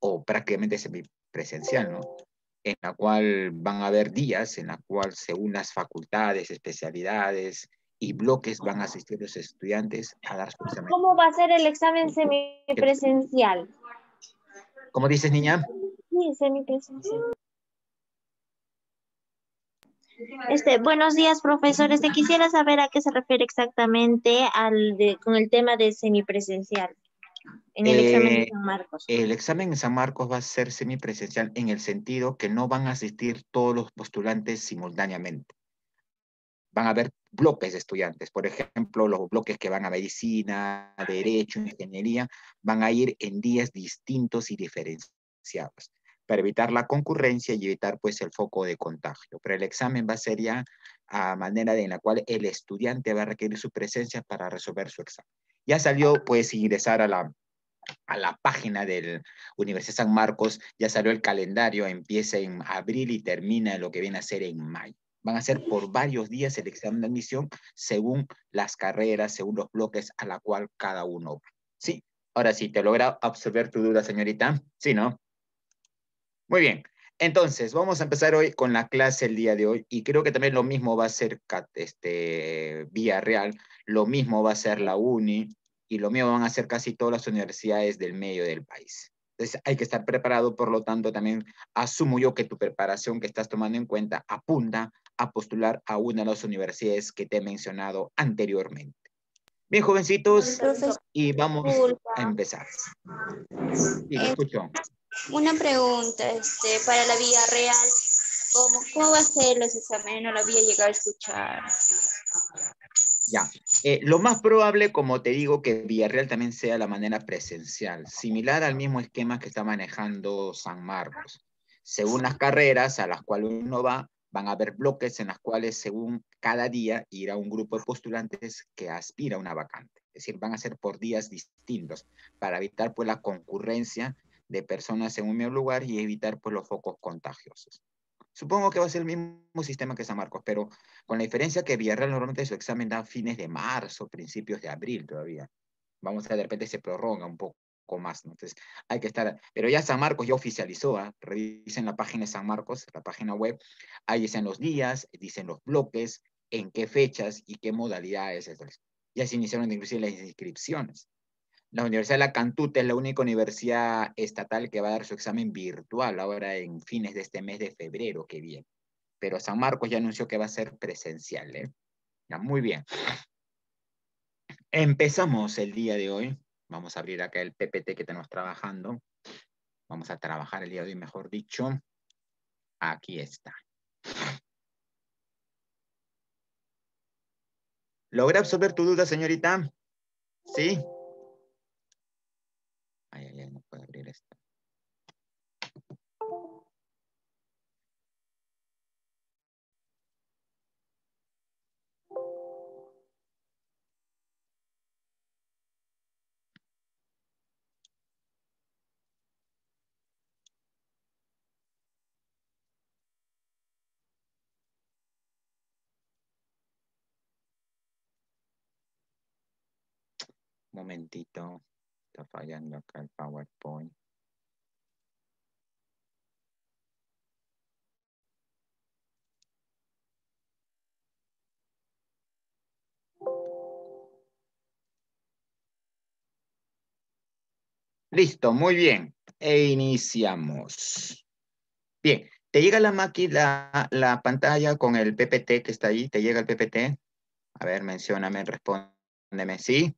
o prácticamente semipresencial, ¿no? En la cual van a haber días en la cual según las facultades, especialidades y bloques van a asistir los estudiantes a dar su examen. ¿Cómo va a ser el examen semipresencial? ¿Cómo dices, niña? Sí, semipresencial. Este, buenos días, profesores. Te quisiera saber a qué se refiere exactamente con el tema de semipresencial. En el examen de eh, San Marcos. El examen en San Marcos va a ser semipresencial en el sentido que no van a asistir todos los postulantes simultáneamente. Van a haber bloques de estudiantes, por ejemplo, los bloques que van a medicina, derecho, ingeniería, van a ir en días distintos y diferenciados para evitar la concurrencia y evitar pues el foco de contagio. Pero el examen va a ser ya a manera de en la cual el estudiante va a requerir su presencia para resolver su examen ya salió, puedes ingresar a la, a la página del Universidad San Marcos, ya salió el calendario, empieza en abril y termina lo que viene a ser en mayo. Van a ser por varios días el examen de admisión según las carreras, según los bloques a la cual cada uno va. ¿Sí? Ahora sí, ¿te logra absorber tu duda, señorita? Sí, ¿no? Muy bien. Entonces, vamos a empezar hoy con la clase el día de hoy y creo que también lo mismo va a ser este, Vía Real, lo mismo va a ser la UNI y lo mismo van a ser casi todas las universidades del medio del país. Entonces hay que estar preparado, por lo tanto también asumo yo que tu preparación que estás tomando en cuenta apunta a postular a una de las universidades que te he mencionado anteriormente. Bien, jovencitos, y vamos a empezar. Sí, escucho. Una pregunta este, para la vía real. ¿Cómo, ¿Cómo va a ser los exámenes? No la había llegado a escuchar. Ya. Eh, lo más probable, como te digo, que vía real también sea la manera presencial, similar al mismo esquema que está manejando San Marcos. Según las carreras a las cuales uno va, van a haber bloques en las cuales según cada día irá un grupo de postulantes que aspira a una vacante. Es decir, van a ser por días distintos para evitar pues la concurrencia de personas en un mismo lugar y evitar pues, los focos contagiosos. Supongo que va a ser el mismo sistema que San Marcos, pero con la diferencia que Villarreal normalmente su examen da fines de marzo, principios de abril todavía. Vamos a de repente se prorroga un poco más, Entonces hay que estar, pero ya San Marcos ya oficializó, ¿eh? revisen la página de San Marcos, la página web, ahí dicen los días, dicen los bloques, en qué fechas y qué modalidades. ya se iniciaron inclusive las inscripciones. La Universidad de la Cantuta es la única universidad estatal que va a dar su examen virtual ahora en fines de este mes de febrero Qué bien. Pero San Marcos ya anunció que va a ser presencial. ¿eh? Ya, muy bien. Empezamos el día de hoy. Vamos a abrir acá el PPT que tenemos trabajando. Vamos a trabajar el día de hoy, mejor dicho. Aquí está. ¿Logré absorber tu duda, señorita? ¿Sí? Momentito, está fallando acá el PowerPoint. Listo, muy bien. E iniciamos. Bien, ¿te llega la máquina, la pantalla con el PPT que está ahí? ¿Te llega el PPT? A ver, mencióname, respóndeme. ¿Sí?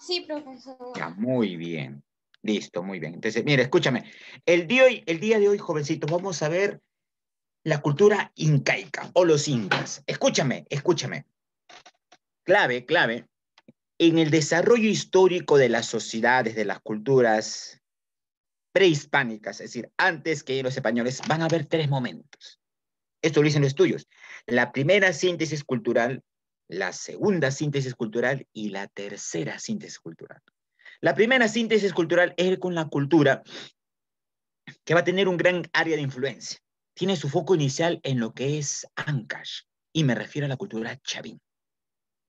Sí, profesor. muy bien. Listo, muy bien. Entonces, mire, escúchame. El día, el día de hoy, jovencitos, vamos a ver la cultura incaica o los incas. Escúchame, escúchame. Clave, clave. En el desarrollo histórico de las sociedades, de las culturas prehispánicas, es decir, antes que los españoles, van a haber tres momentos. Esto lo dicen los estudios. La primera síntesis cultural la segunda síntesis cultural y la tercera síntesis cultural. La primera síntesis cultural es con la cultura que va a tener un gran área de influencia. Tiene su foco inicial en lo que es Ancash, y me refiero a la cultura chavín.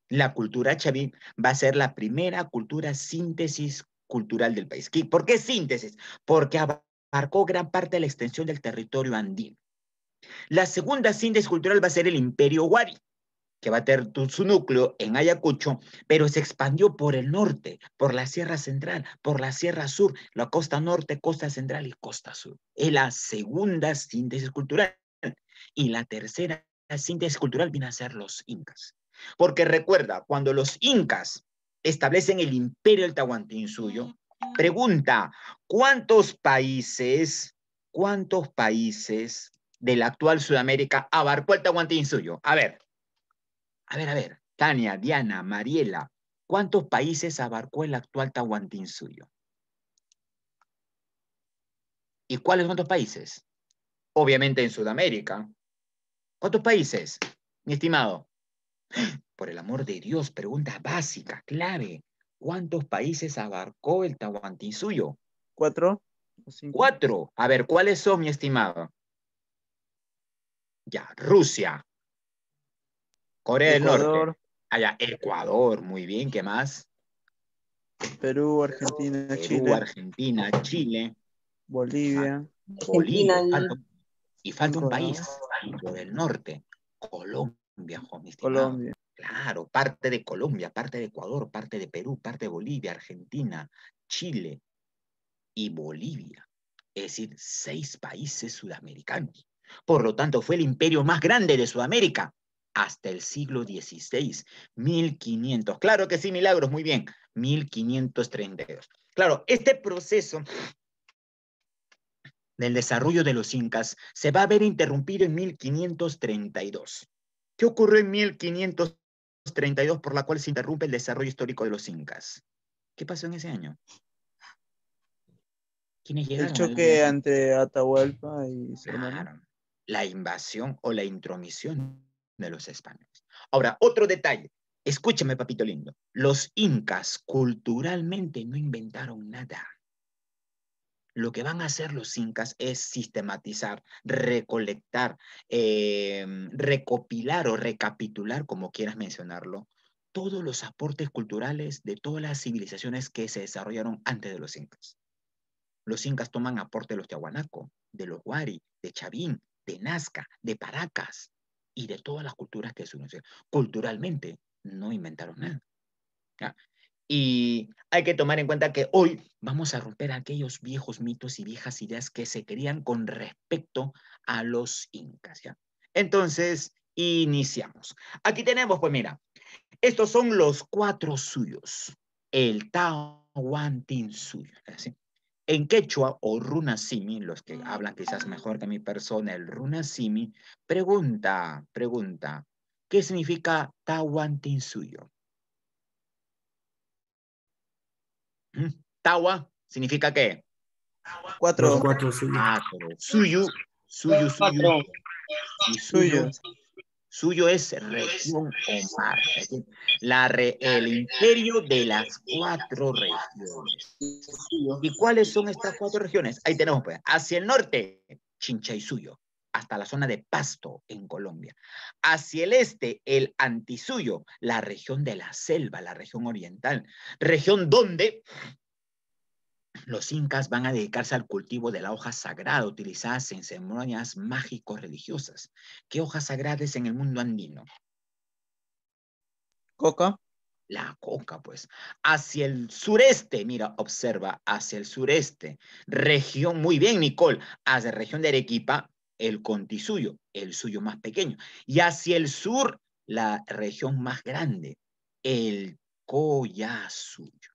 La cultura chavín va a ser la primera cultura síntesis cultural del país. ¿Por qué síntesis? Porque abarcó gran parte de la extensión del territorio andino. La segunda síntesis cultural va a ser el imperio Wari que va a tener su núcleo en Ayacucho, pero se expandió por el norte, por la Sierra Central, por la Sierra Sur, la costa norte, costa central y costa sur. Es la segunda síntesis cultural. Y la tercera síntesis cultural viene a ser los incas. Porque recuerda, cuando los incas establecen el imperio del Tahuantinsuyo, pregunta, ¿cuántos países, cuántos países de la actual Sudamérica abarcó el Tahuantinsuyo? A ver, a ver, a ver, Tania, Diana, Mariela, ¿cuántos países abarcó el actual Tahuantinsuyo? ¿Y cuáles son los países? Obviamente en Sudamérica. ¿Cuántos países, mi estimado? Por el amor de Dios, pregunta básica, clave. ¿Cuántos países abarcó el Tahuantinsuyo? Cuatro. Cuatro. A ver, ¿cuáles son, mi estimado? Ya, Rusia, Corea del Norte. Allá, Ecuador, muy bien, ¿qué más? Perú, Argentina, Perú, Argentina, Chile. Bolivia. Bolivia. y falta un país, del norte, Colombia, Colombia. Claro, parte de Colombia, parte de Ecuador, parte de Perú, parte de Bolivia, Argentina, Chile y Bolivia. Es decir, seis países sudamericanos. Por lo tanto, fue el imperio más grande de Sudamérica hasta el siglo XVI, 1500. Claro que sí, Milagros, muy bien, 1532. Claro, este proceso del desarrollo de los incas se va a ver interrumpido en 1532. ¿Qué ocurrió en 1532 por la cual se interrumpe el desarrollo histórico de los incas? ¿Qué pasó en ese año? ¿Quiénes llegaron? El choque ante Atahualpa y la invasión o la intromisión de los españoles. Ahora, otro detalle. Escúchame, papito lindo. Los incas culturalmente no inventaron nada. Lo que van a hacer los incas es sistematizar, recolectar, eh, recopilar o recapitular, como quieras mencionarlo, todos los aportes culturales de todas las civilizaciones que se desarrollaron antes de los incas. Los incas toman aporte de los Tiahuanaco, de los huari, de Chavín, de Nazca, de Paracas, y de todas las culturas que surgen. Culturalmente no inventaron nada. Y hay que tomar en cuenta que hoy vamos a romper aquellos viejos mitos y viejas ideas que se querían con respecto a los incas. ¿ya? Entonces, iniciamos. Aquí tenemos, pues mira, estos son los cuatro suyos. El Tahuantinsuyo. ¿sí? En quechua o runasimi, los que ah, hablan quizás ah. mejor que mi persona, el runasimi, pregunta, pregunta, ¿qué significa Tahuantinsuyo? ¿Mm? Tawa significa qué? Cuatro. Cuatro, ah, Suyu. suyu, suyu. suyo. Suyo es región Omar, La el imperio de las cuatro regiones. ¿Y cuáles son estas cuatro regiones? Ahí tenemos, pues, hacia el norte, Suyo, hasta la zona de Pasto, en Colombia. Hacia el este, el Antisuyo, la región de la selva, la región oriental. Región donde los incas van a dedicarse al cultivo de la hoja sagrada utilizadas en ceremonias mágico-religiosas. ¿Qué hoja sagrada es en el mundo andino? Coca. La coca, pues. Hacia el sureste, mira, observa, hacia el sureste. Región, muy bien, Nicole, hacia la región de Arequipa, el contisuyo, el suyo más pequeño. Y hacia el sur, la región más grande, el collasuyo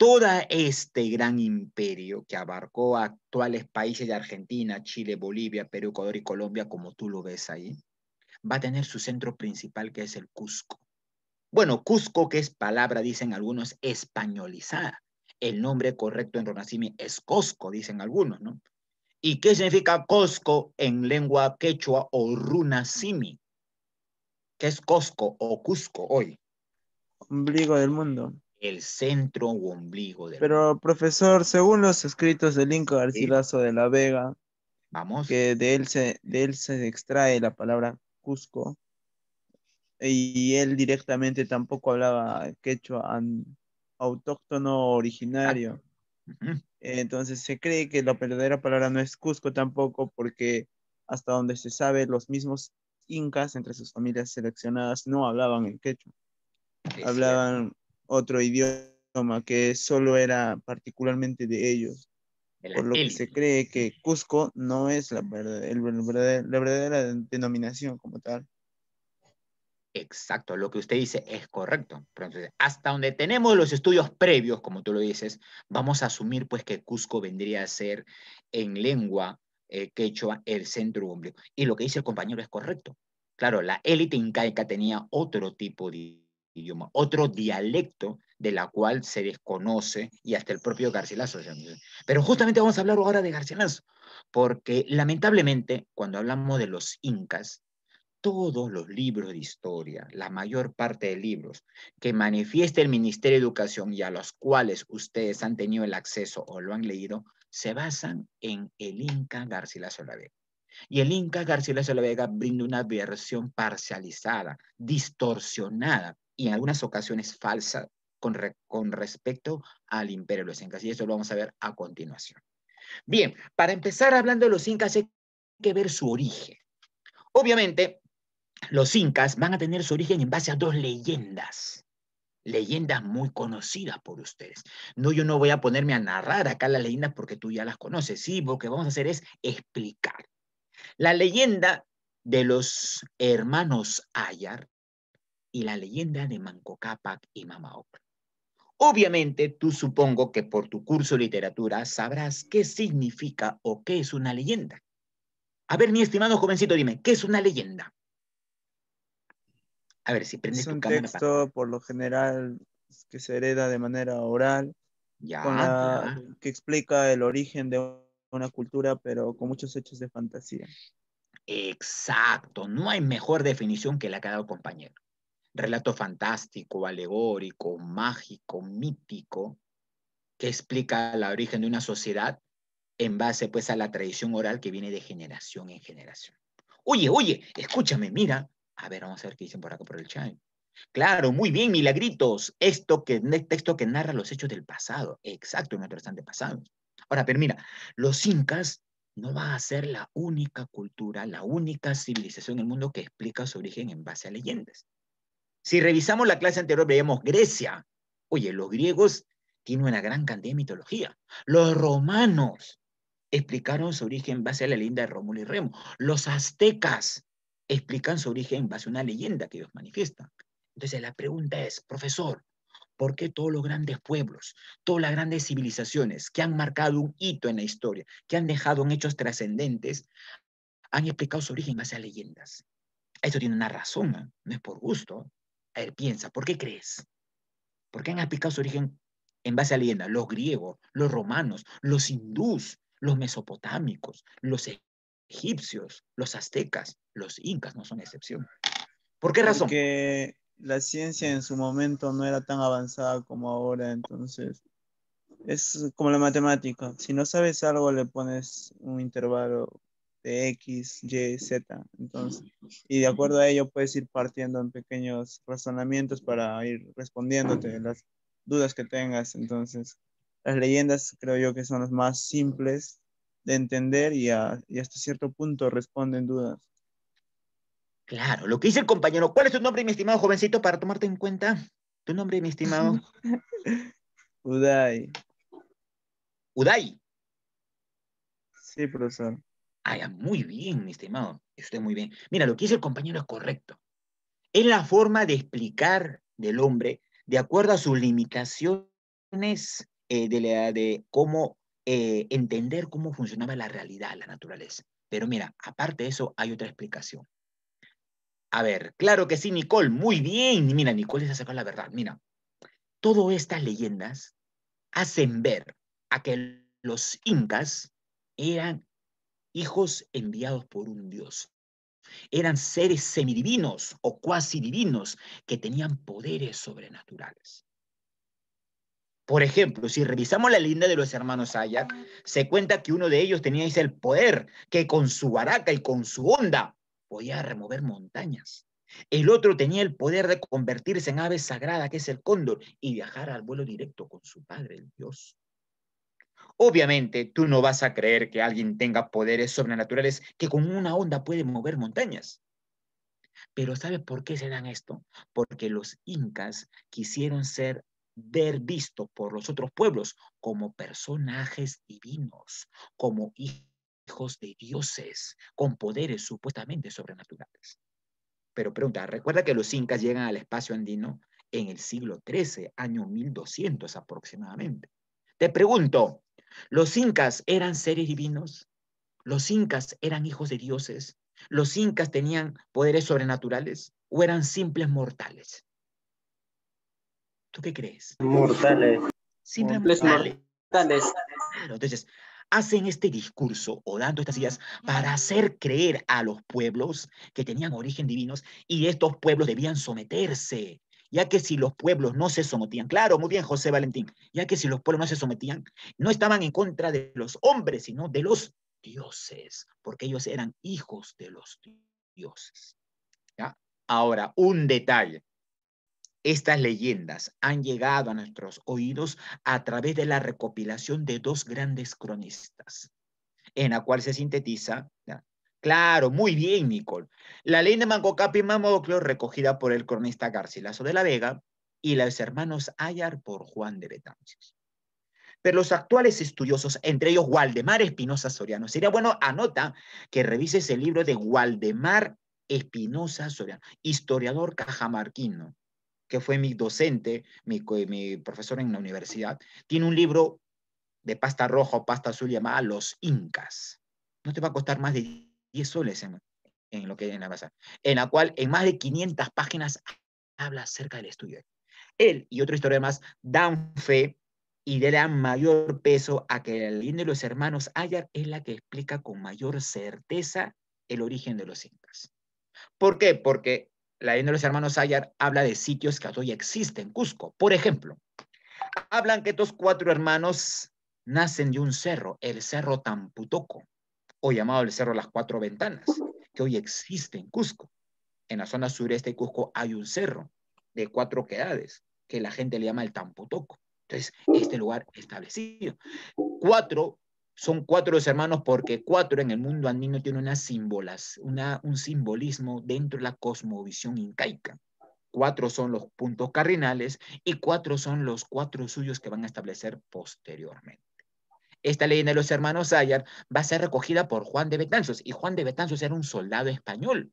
todo este gran imperio que abarcó a actuales países de Argentina, Chile, Bolivia, Perú, Ecuador y Colombia, como tú lo ves ahí, va a tener su centro principal que es el Cusco. Bueno, Cusco, que es palabra, dicen algunos, españolizada. El nombre correcto en runasimi es Cosco, dicen algunos, ¿no? ¿Y qué significa Cosco en lengua quechua o runasimi? Que es Cosco o Cusco hoy. Ombligo del mundo el centro o ombligo del Pero profesor, según los escritos del Inco Garcilaso de la Vega, Vamos. que de él, se, de se extrae la palabra Cusco, y él directamente tampoco hablaba quechua autóctono originario. Entonces se cree que la verdadera palabra no es Cusco tampoco porque hasta donde se sabe los mismos incas entre sus familias seleccionadas no hablaban el quechua. hablaban otro idioma que solo era particularmente de ellos. por lo que se cree que Cusco no es la, verdad, la, la verdadera denominación como tal. Exacto, lo que usted dice es correcto. entonces, hasta donde tenemos los estudios previos, como tú lo dices, vamos a asumir pues que Cusco vendría a ser en lengua eh, quechua el centro umbrio. Y lo que dice el compañero es correcto. Claro, la élite incaica tenía otro tipo de idioma, otro dialecto de la cual se desconoce y hasta el propio Garcilaso. Pero justamente vamos a hablar ahora de Garcilaso, porque lamentablemente cuando hablamos de los incas, todos los libros de historia, la mayor parte de libros que manifiesta el Ministerio de Educación y a los cuales ustedes han tenido el acceso o lo han leído, se basan en el Inca Garcilaso la Vega. Y el Inca Garcilaso la Vega brinda una versión parcializada, distorsionada y en algunas ocasiones falsa con, respecto al imperio de los incas. Y eso lo vamos a ver a continuación. Bien, para empezar hablando de los incas hay que ver su origen. Obviamente, los incas van a tener su origen en base a dos leyendas leyendas muy conocidas por ustedes. No, yo no voy a ponerme a narrar acá las leyendas porque tú ya las conoces, sí, lo que vamos a hacer es explicar. La leyenda de los hermanos Ayar y la leyenda de Manco Cápac y Mamaoc. Obviamente, tú supongo que por tu curso de literatura sabrás qué significa o qué es una leyenda. A ver, mi estimado jovencito, dime, ¿qué es una leyenda? A ver, si prendes es un texto, por lo general, que se hereda de manera oral, ya, que explica el origen de una cultura, pero con muchos hechos de fantasía. Exacto, no hay mejor definición que la que ha dado compañero relato fantástico, alegórico, mágico, mítico, que explica la origen de una sociedad en base pues a la tradición oral que viene de generación en generación. Oye, oye, escúchame, mira. A ver, vamos a ver qué dicen por acá por el chat. Claro, muy bien, milagritos. Esto que, texto que narra los hechos del pasado. Exacto, nuestros antepasados. Ahora, pero mira, los incas no va a ser la única cultura, la única civilización del mundo que explica su origen en base a leyendas. Si revisamos la clase anterior, veíamos Grecia. Oye, los griegos tienen una gran cantidad de mitología. Los romanos explicaron su origen en base a la leyenda de Rómulo y Remo. Los aztecas explican su origen en base a una leyenda que ellos manifiestan. Entonces la pregunta es, profesor, ¿por qué todos los grandes pueblos, todas las grandes civilizaciones que han marcado un hito en la historia, que han dejado en hechos trascendentes, han explicado su origen en base a leyendas? Eso tiene una razón, ¿eh? no es por gusto piensa, ¿por qué crees? ¿Por qué han aplicado su origen en base a leyenda? Los griegos, los romanos, los hindús, los mesopotámicos, los egipcios, los aztecas, los incas no son excepción. ¿Por qué razón? Porque la ciencia en su momento no era tan avanzada como ahora, entonces es como la matemática. Si no sabes algo, le pones un intervalo de X, Y, Z. Entonces, y de acuerdo a ello puedes ir partiendo en pequeños razonamientos para ir respondiéndote las dudas que tengas. Entonces, las leyendas creo yo que son las más simples de entender y, a, y hasta cierto punto responden dudas. Claro, lo que dice el compañero. ¿Cuál es tu nombre, mi estimado jovencito, para tomarte en cuenta? Tu nombre, mi estimado. Uday. Uday. Sí, profesor muy bien, mi estimado. estoy muy bien. Mira, lo que dice el compañero es correcto. Es la forma de explicar del hombre de acuerdo a sus limitaciones eh, de, la, de cómo eh, entender cómo funcionaba la realidad, la naturaleza. Pero mira, aparte de eso, hay otra explicación. A ver, claro que sí, Nicole, muy bien. Mira, Nicole se ha la verdad. Mira, todas estas leyendas hacen ver a que los incas eran hijos enviados por un Dios. Eran seres semidivinos o cuasi divinos que tenían poderes sobrenaturales. Por ejemplo, si revisamos la linda de los hermanos Ayak, se cuenta que uno de ellos tenía el poder que con su baraca y con su onda podía remover montañas. El otro tenía el poder de convertirse en ave sagrada, que es el cóndor, y viajar al vuelo directo con su padre, el Dios. Obviamente, tú no vas a creer que alguien tenga poderes sobrenaturales que con una onda puede mover montañas. Pero ¿sabes por qué se dan esto? Porque los incas quisieron ser ver vistos por los otros pueblos como personajes divinos, como hijos de dioses, con poderes supuestamente sobrenaturales. Pero pregunta, recuerda que los incas llegan al espacio andino en el siglo XIII, año 1200 aproximadamente. Te pregunto, los incas eran seres divinos, los incas eran hijos de dioses, los incas tenían poderes sobrenaturales o eran simples mortales. ¿Tú qué crees? Mortales. Simples mortales. entonces, hacen este discurso o dando estas ideas para hacer creer a los pueblos que tenían origen divinos y estos pueblos debían someterse ya que si los pueblos no se sometían, claro, muy bien José Valentín, ya que si los pueblos no se sometían, no estaban en contra de los hombres, sino de los dioses, porque ellos eran hijos de los dioses. ¿ya? Ahora, un detalle. Estas leyendas han llegado a nuestros oídos a través de la recopilación de dos grandes cronistas, en la cual se sintetiza Claro, muy bien, Nicole. La ley de y Mamoclo, recogida por el cronista Garcilaso de la Vega, y las hermanos Ayar por Juan de Betances. Pero los actuales estudiosos, entre ellos Waldemar Espinosa Soriano, sería bueno, anota que revises el libro de Waldemar Espinosa Soriano, historiador cajamarquino, que fue mi docente, mi, profesor en la universidad, tiene un libro de pasta roja o pasta azul llamado Los Incas. No te va a costar más de 10 soles en, en, lo que en la pasar. en la cual en más de 500 páginas habla acerca del estudio. Él y otro historiador más dan fe y le dan mayor peso a que la línea de los hermanos Ayar es la que explica con mayor certeza el origen de los incas. ¿Por qué? Porque la ley de los hermanos Ayar habla de sitios que todavía existen Cusco. Por ejemplo, hablan que estos cuatro hermanos nacen de un cerro, el cerro Tamputoco, o llamado el Cerro Las Cuatro Ventanas, que hoy existe en Cusco. En la zona sureste de Cusco hay un cerro de cuatro quedades, que la gente le llama el Tampotoco. Entonces, este lugar establecido. Cuatro, son cuatro los hermanos porque cuatro en el mundo andino tiene unas simbolas una, un simbolismo dentro de la cosmovisión incaica. Cuatro son los puntos cardinales y cuatro son los cuatro suyos que van a establecer posteriormente. Esta leyenda de los hermanos Zayar va a ser recogida por Juan de Betanzos, y Juan de Betanzos era un soldado español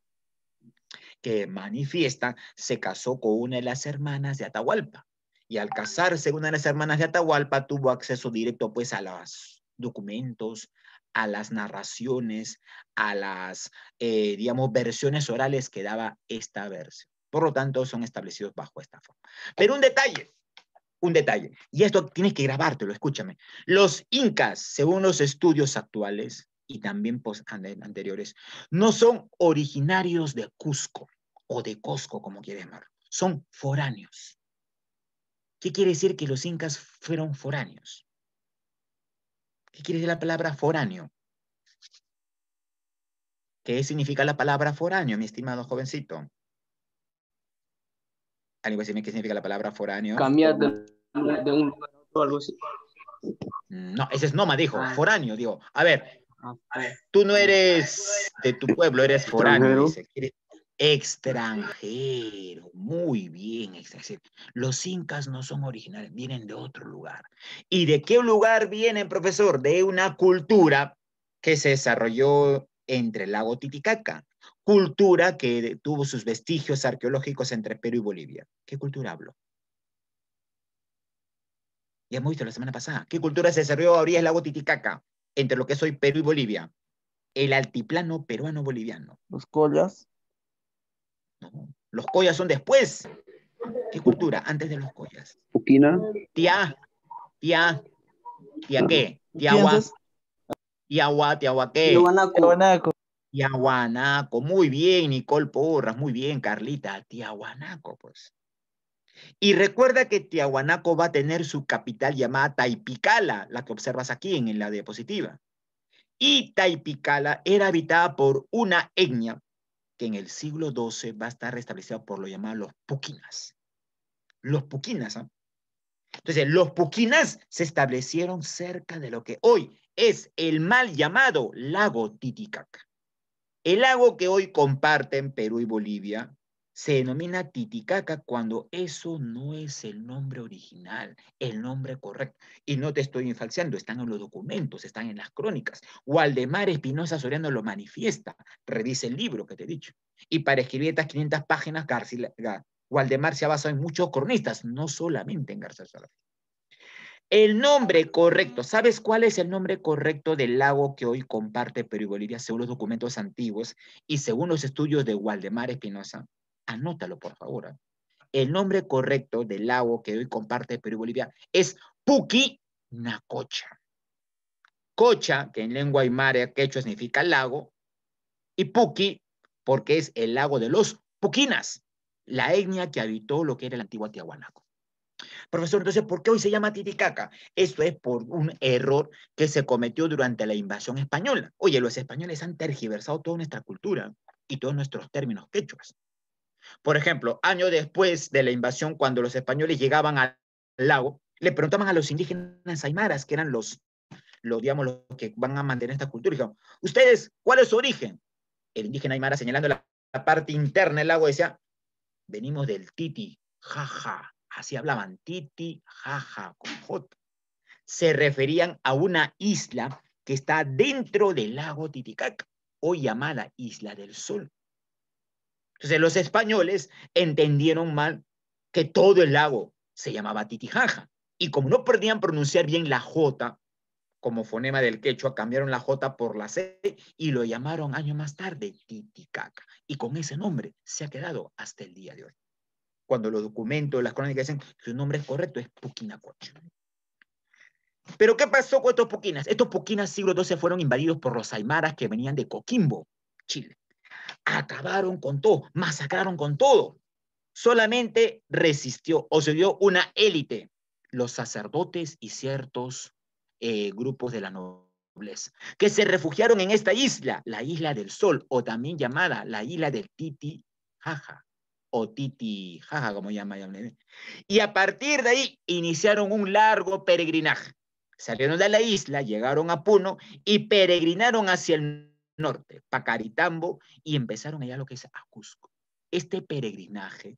que manifiesta se casó con una de las hermanas de Atahualpa. Y al casarse una de las hermanas de Atahualpa tuvo acceso directo pues a los documentos, a las narraciones, a las, eh, digamos, versiones orales que daba esta versión. Por lo tanto, son establecidos bajo esta forma. Pero un detalle, un detalle, y esto tienes que grabártelo, escúchame. Los incas, según los estudios actuales y también pues, anteriores, no son originarios de Cusco o de Cosco, como quiere llamar. son foráneos. ¿Qué quiere decir que los incas fueron foráneos? ¿Qué quiere decir la palabra foráneo? ¿Qué significa la palabra foráneo, mi estimado jovencito? algo así que significa la palabra foráneo. Cambiar de, un mm, No, ese es Noma, dijo, ah. foráneo, digo. Ah, a ver, tú no eres de tu pueblo, eres foráneo, dice. extranjero, muy bien, extranjero. Los incas no son originales, vienen de otro lugar. ¿Y de qué lugar vienen, profesor? De una cultura que se desarrolló entre el lago Titicaca cultura que tuvo sus vestigios arqueológicos entre Perú y Bolivia. ¿Qué cultura hablo? Ya hemos visto la semana pasada. ¿Qué cultura se desarrolló a orillas del lago Titicaca, entre lo que es hoy Perú y Bolivia? El altiplano peruano-boliviano. ¿Los collas? los collas son después. ¿Qué cultura? Antes de los collas. ¿Pupina? Tía, tía, tía qué, tiahua, tiahua, qué? Tiahuanaco. Tiahuanaco, muy bien, Nicole Porras, muy bien, Carlita, Tiahuanaco, pues. Y recuerda que Tiahuanaco va a tener su capital llamada Taipicala, la que observas aquí en la diapositiva. Y Taipicala era habitada por una etnia que en el siglo XII va a estar restablecida por lo llamado los Puquinas. Los Puquinas. ¿ah? Entonces, los Puquinas se establecieron cerca de lo que hoy es el mal llamado lago Titicaca. El lago que hoy comparten Perú y Bolivia se denomina Titicaca cuando eso no es el nombre original, el nombre correcto. Y no te estoy infalseando, están en los documentos, están en las crónicas. Waldemar Espinosa Soriano lo manifiesta, revisa el libro que te he dicho. Y para escribir estas 500 páginas, García, Waldemar se ha basado en muchos cronistas, no solamente en García el nombre correcto, ¿sabes cuál es el nombre correcto del lago que hoy comparte Perú y Bolivia según los documentos antiguos y según los estudios de Waldemar Espinosa? Anótalo, por favor. ¿eh? El nombre correcto del lago que hoy comparte Perú y Bolivia es Puquinacocha. Cocha, que en lengua aymara quechua significa lago, y Puqui, porque es el lago de los Puquinas, la etnia que habitó lo que era el antiguo Tiahuanaco. Profesor, entonces, ¿por qué hoy se llama Titicaca? Esto es por un error que se cometió durante la invasión española. Oye, los españoles han tergiversado toda nuestra cultura y todos nuestros términos quechuas. Por ejemplo, años después de la invasión, cuando los españoles llegaban al lago, le preguntaban a los indígenas aymaras, que eran los, los, digamos, que van a mantener esta cultura, y dijeron, ¿ustedes cuál es su origen? El indígena aymara señalando la, la parte interna del lago decía, venimos del titi, jaja, Así hablaban Titi, Jaja, con J. Se referían a una isla que está dentro del lago Titicaca, hoy llamada Isla del Sol. Entonces los españoles entendieron mal que todo el lago se llamaba Titijaja. Y como no podían pronunciar bien la J, como fonema del quechua, cambiaron la J por la C y lo llamaron año más tarde Titicaca. Y con ese nombre se ha quedado hasta el día de hoy cuando los documentos, las crónicas dicen que su nombre es correcto, es Puquinacocha. Pero ¿qué pasó con estos Puquinas? Estos Puquinas siglo XII fueron invadidos por los aymaras que venían de Coquimbo, Chile. Acabaron con todo, masacraron con todo. Solamente resistió o se dio una élite, los sacerdotes y ciertos eh, grupos de la nobleza, que se refugiaron en esta isla, la isla del sol, o también llamada la isla del Titi Jaja o Titi Jaja, como llama. Y a partir de ahí iniciaron un largo peregrinaje. Salieron de la isla, llegaron a Puno y peregrinaron hacia el norte, Pacaritambo, y empezaron allá lo que es a Cusco. Este peregrinaje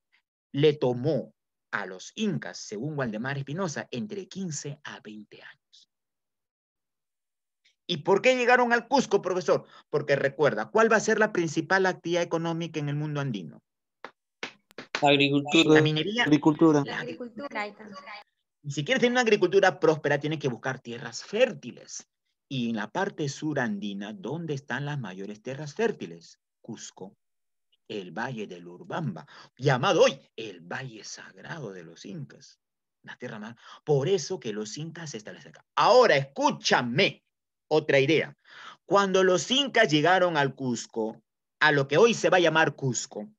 le tomó a los incas, según Valdemar Espinosa, entre 15 a 20 años. ¿Y por qué llegaron al Cusco, profesor? Porque recuerda, ¿cuál va a ser la principal actividad económica en el mundo andino? Agricultura. La minería. Agricultura. agricultura. si quieres tener una agricultura próspera, tienes que buscar tierras fértiles. Y en la parte sur andina ¿dónde están las mayores tierras fértiles? Cusco, el Valle del Urbamba, llamado hoy el Valle Sagrado de los Incas. La tierra más. Por eso que los incas se Ahora, escúchame otra idea. Cuando los incas llegaron al Cusco, a lo que hoy se va a llamar Cusco,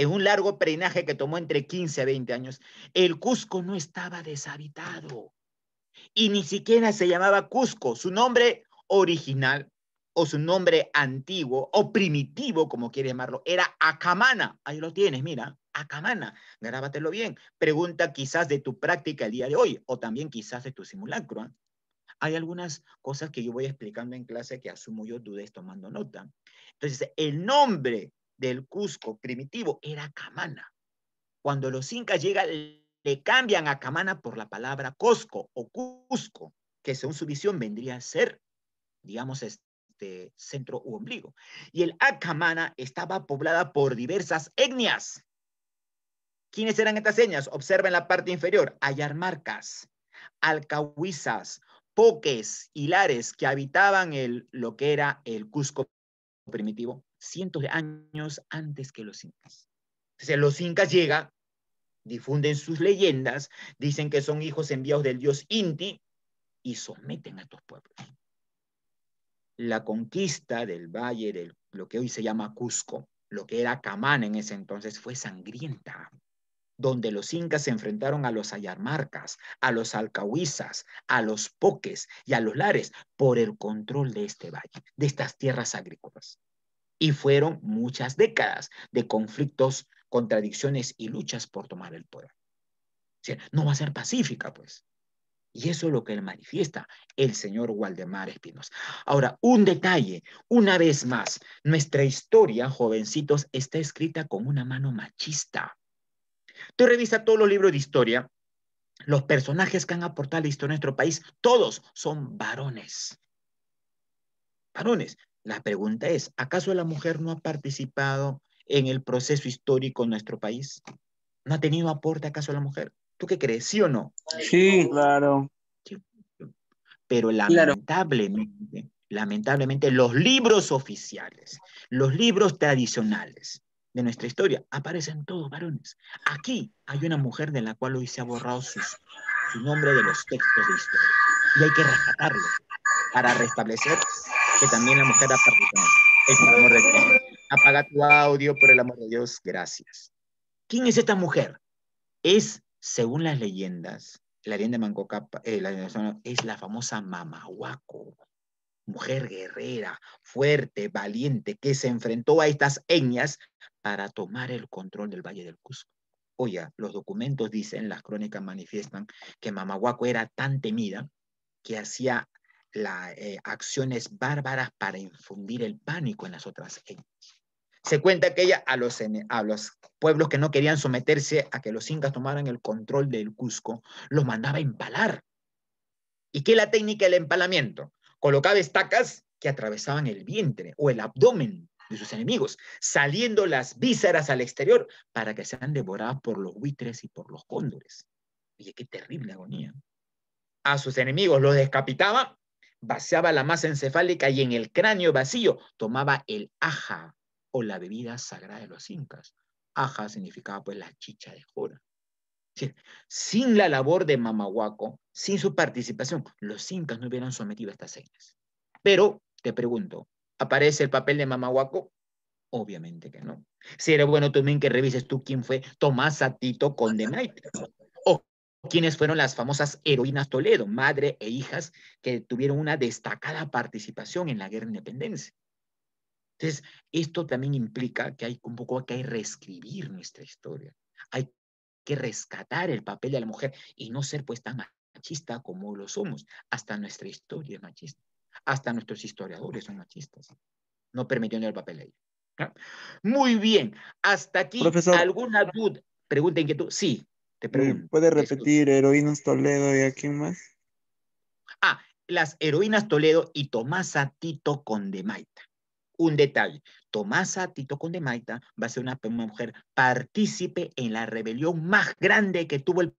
en un largo peregrinaje que tomó entre 15 a 20 años, el Cusco no estaba deshabitado y ni siquiera se llamaba Cusco. Su nombre original o su nombre antiguo o primitivo, como quiere llamarlo, era Acamana. Ahí lo tienes, mira, Acamana. Grábatelo bien. Pregunta quizás de tu práctica el día de hoy o también quizás de tu simulacro. ¿ah? Hay algunas cosas que yo voy explicando en clase que asumo yo dudes tomando nota. Entonces, el nombre del Cusco primitivo era Camana. Cuando los incas llegan, le cambian a Camana por la palabra Cusco, o Cusco, que según su visión vendría a ser, digamos, este centro u ombligo. Y el Acamana estaba poblada por diversas etnias. ¿Quiénes eran estas etnias? Observa en la parte inferior, Ayarmarcas, Alcahuizas, Poques, Hilares, que habitaban el, lo que era el Cusco primitivo, cientos de años antes que los incas. Entonces, los incas llegan, difunden sus leyendas, dicen que son hijos enviados del dios Inti y someten a estos pueblos. La conquista del valle, de lo que hoy se llama Cusco, lo que era Camán en ese entonces, fue sangrienta, donde los incas se enfrentaron a los ayarmarcas, a los alcahuizas, a los poques y a los lares por el control de este valle, de estas tierras agrícolas. Y fueron muchas décadas de conflictos, contradicciones y luchas por tomar el poder. no va a ser pacífica, pues. Y eso es lo que manifiesta, el señor Waldemar Espinosa. Ahora, un detalle, una vez más, nuestra historia, jovencitos, está escrita con una mano machista. Tú revisa todos los libros de historia, los personajes que han aportado la historia de nuestro país, todos son varones. Varones. La pregunta es, ¿acaso la mujer no ha participado en el proceso histórico en nuestro país? ¿No ha tenido aporte acaso la mujer? ¿Tú qué crees? ¿Sí o no? Sí, claro. Pero lamentablemente, lamentablemente, los libros oficiales, los libros tradicionales de nuestra historia, aparecen todos varones. Aquí hay una mujer de la cual hoy se ha borrado su nombre de los textos de historia. Y hay que rescatarlo para restablecer que también la mujer ha perdido Apaga tu audio, por el amor de Dios, gracias. ¿Quién es esta mujer? Es, según las leyendas, la leyenda de Mancocapa, eh, es la famosa Mamahuaco, mujer guerrera, fuerte, valiente, que se enfrentó a estas etnias para tomar el control del Valle del Cusco. Oye, los documentos dicen, las crónicas manifiestan que Mamahuaco era tan temida que hacía las eh, acciones bárbaras para infundir el pánico en las otras gentes. Se cuenta que ella a los, a los pueblos que no querían someterse a que los incas tomaran el control del Cusco, los mandaba a empalar. ¿Y qué la técnica del empalamiento? Colocaba estacas que atravesaban el vientre o el abdomen de sus enemigos, saliendo las vísceras al exterior para que sean devoradas por los buitres y por los cóndores. Oye, qué terrible agonía. A sus enemigos los decapitaba vaciaba la masa encefálica y en el cráneo vacío tomaba el aja o la bebida sagrada de los incas. Aja significaba pues la chicha de jora. sin la labor de Mamahuaco, sin su participación, los incas no hubieran sometido a estas señas. Pero, te pregunto, ¿aparece el papel de Mamahuaco? Obviamente que no. Si era bueno también que revises tú quién fue Tomás Atito Condemaite. ¿Quiénes fueron las famosas heroínas Toledo, madre e hijas, que tuvieron una destacada participación en la guerra de independencia. Entonces, esto también implica que hay un poco que hay reescribir nuestra historia, hay que rescatar el papel de la mujer y no ser pues tan machista como lo somos. Hasta nuestra historia es machista, hasta nuestros historiadores son machistas, no permitiendo el papel de ella. Muy bien, hasta aquí. ¿Alguna duda? Pregunta, inquietud. Sí, ¿Puede repetir Heroínas Toledo y a quién más? Ah, las heroínas Toledo y Tomasa Tito Condemaita. Un detalle, Tomasa Tito Condemaita va a ser una mujer partícipe en la rebelión más grande que tuvo el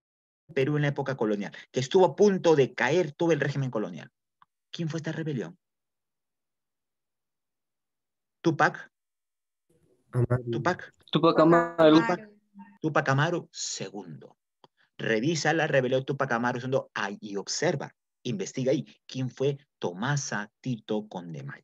Perú en la época colonial, que estuvo a punto de caer todo el régimen colonial. ¿Quién fue esta rebelión? ¿Tupac? Tupac. Tupac Amaru. Tupac. Tupac Amaru segundo. Revisa la rebelión de Tupac Amaru II y observa, investiga ahí quién fue Tomasa Tito Condemay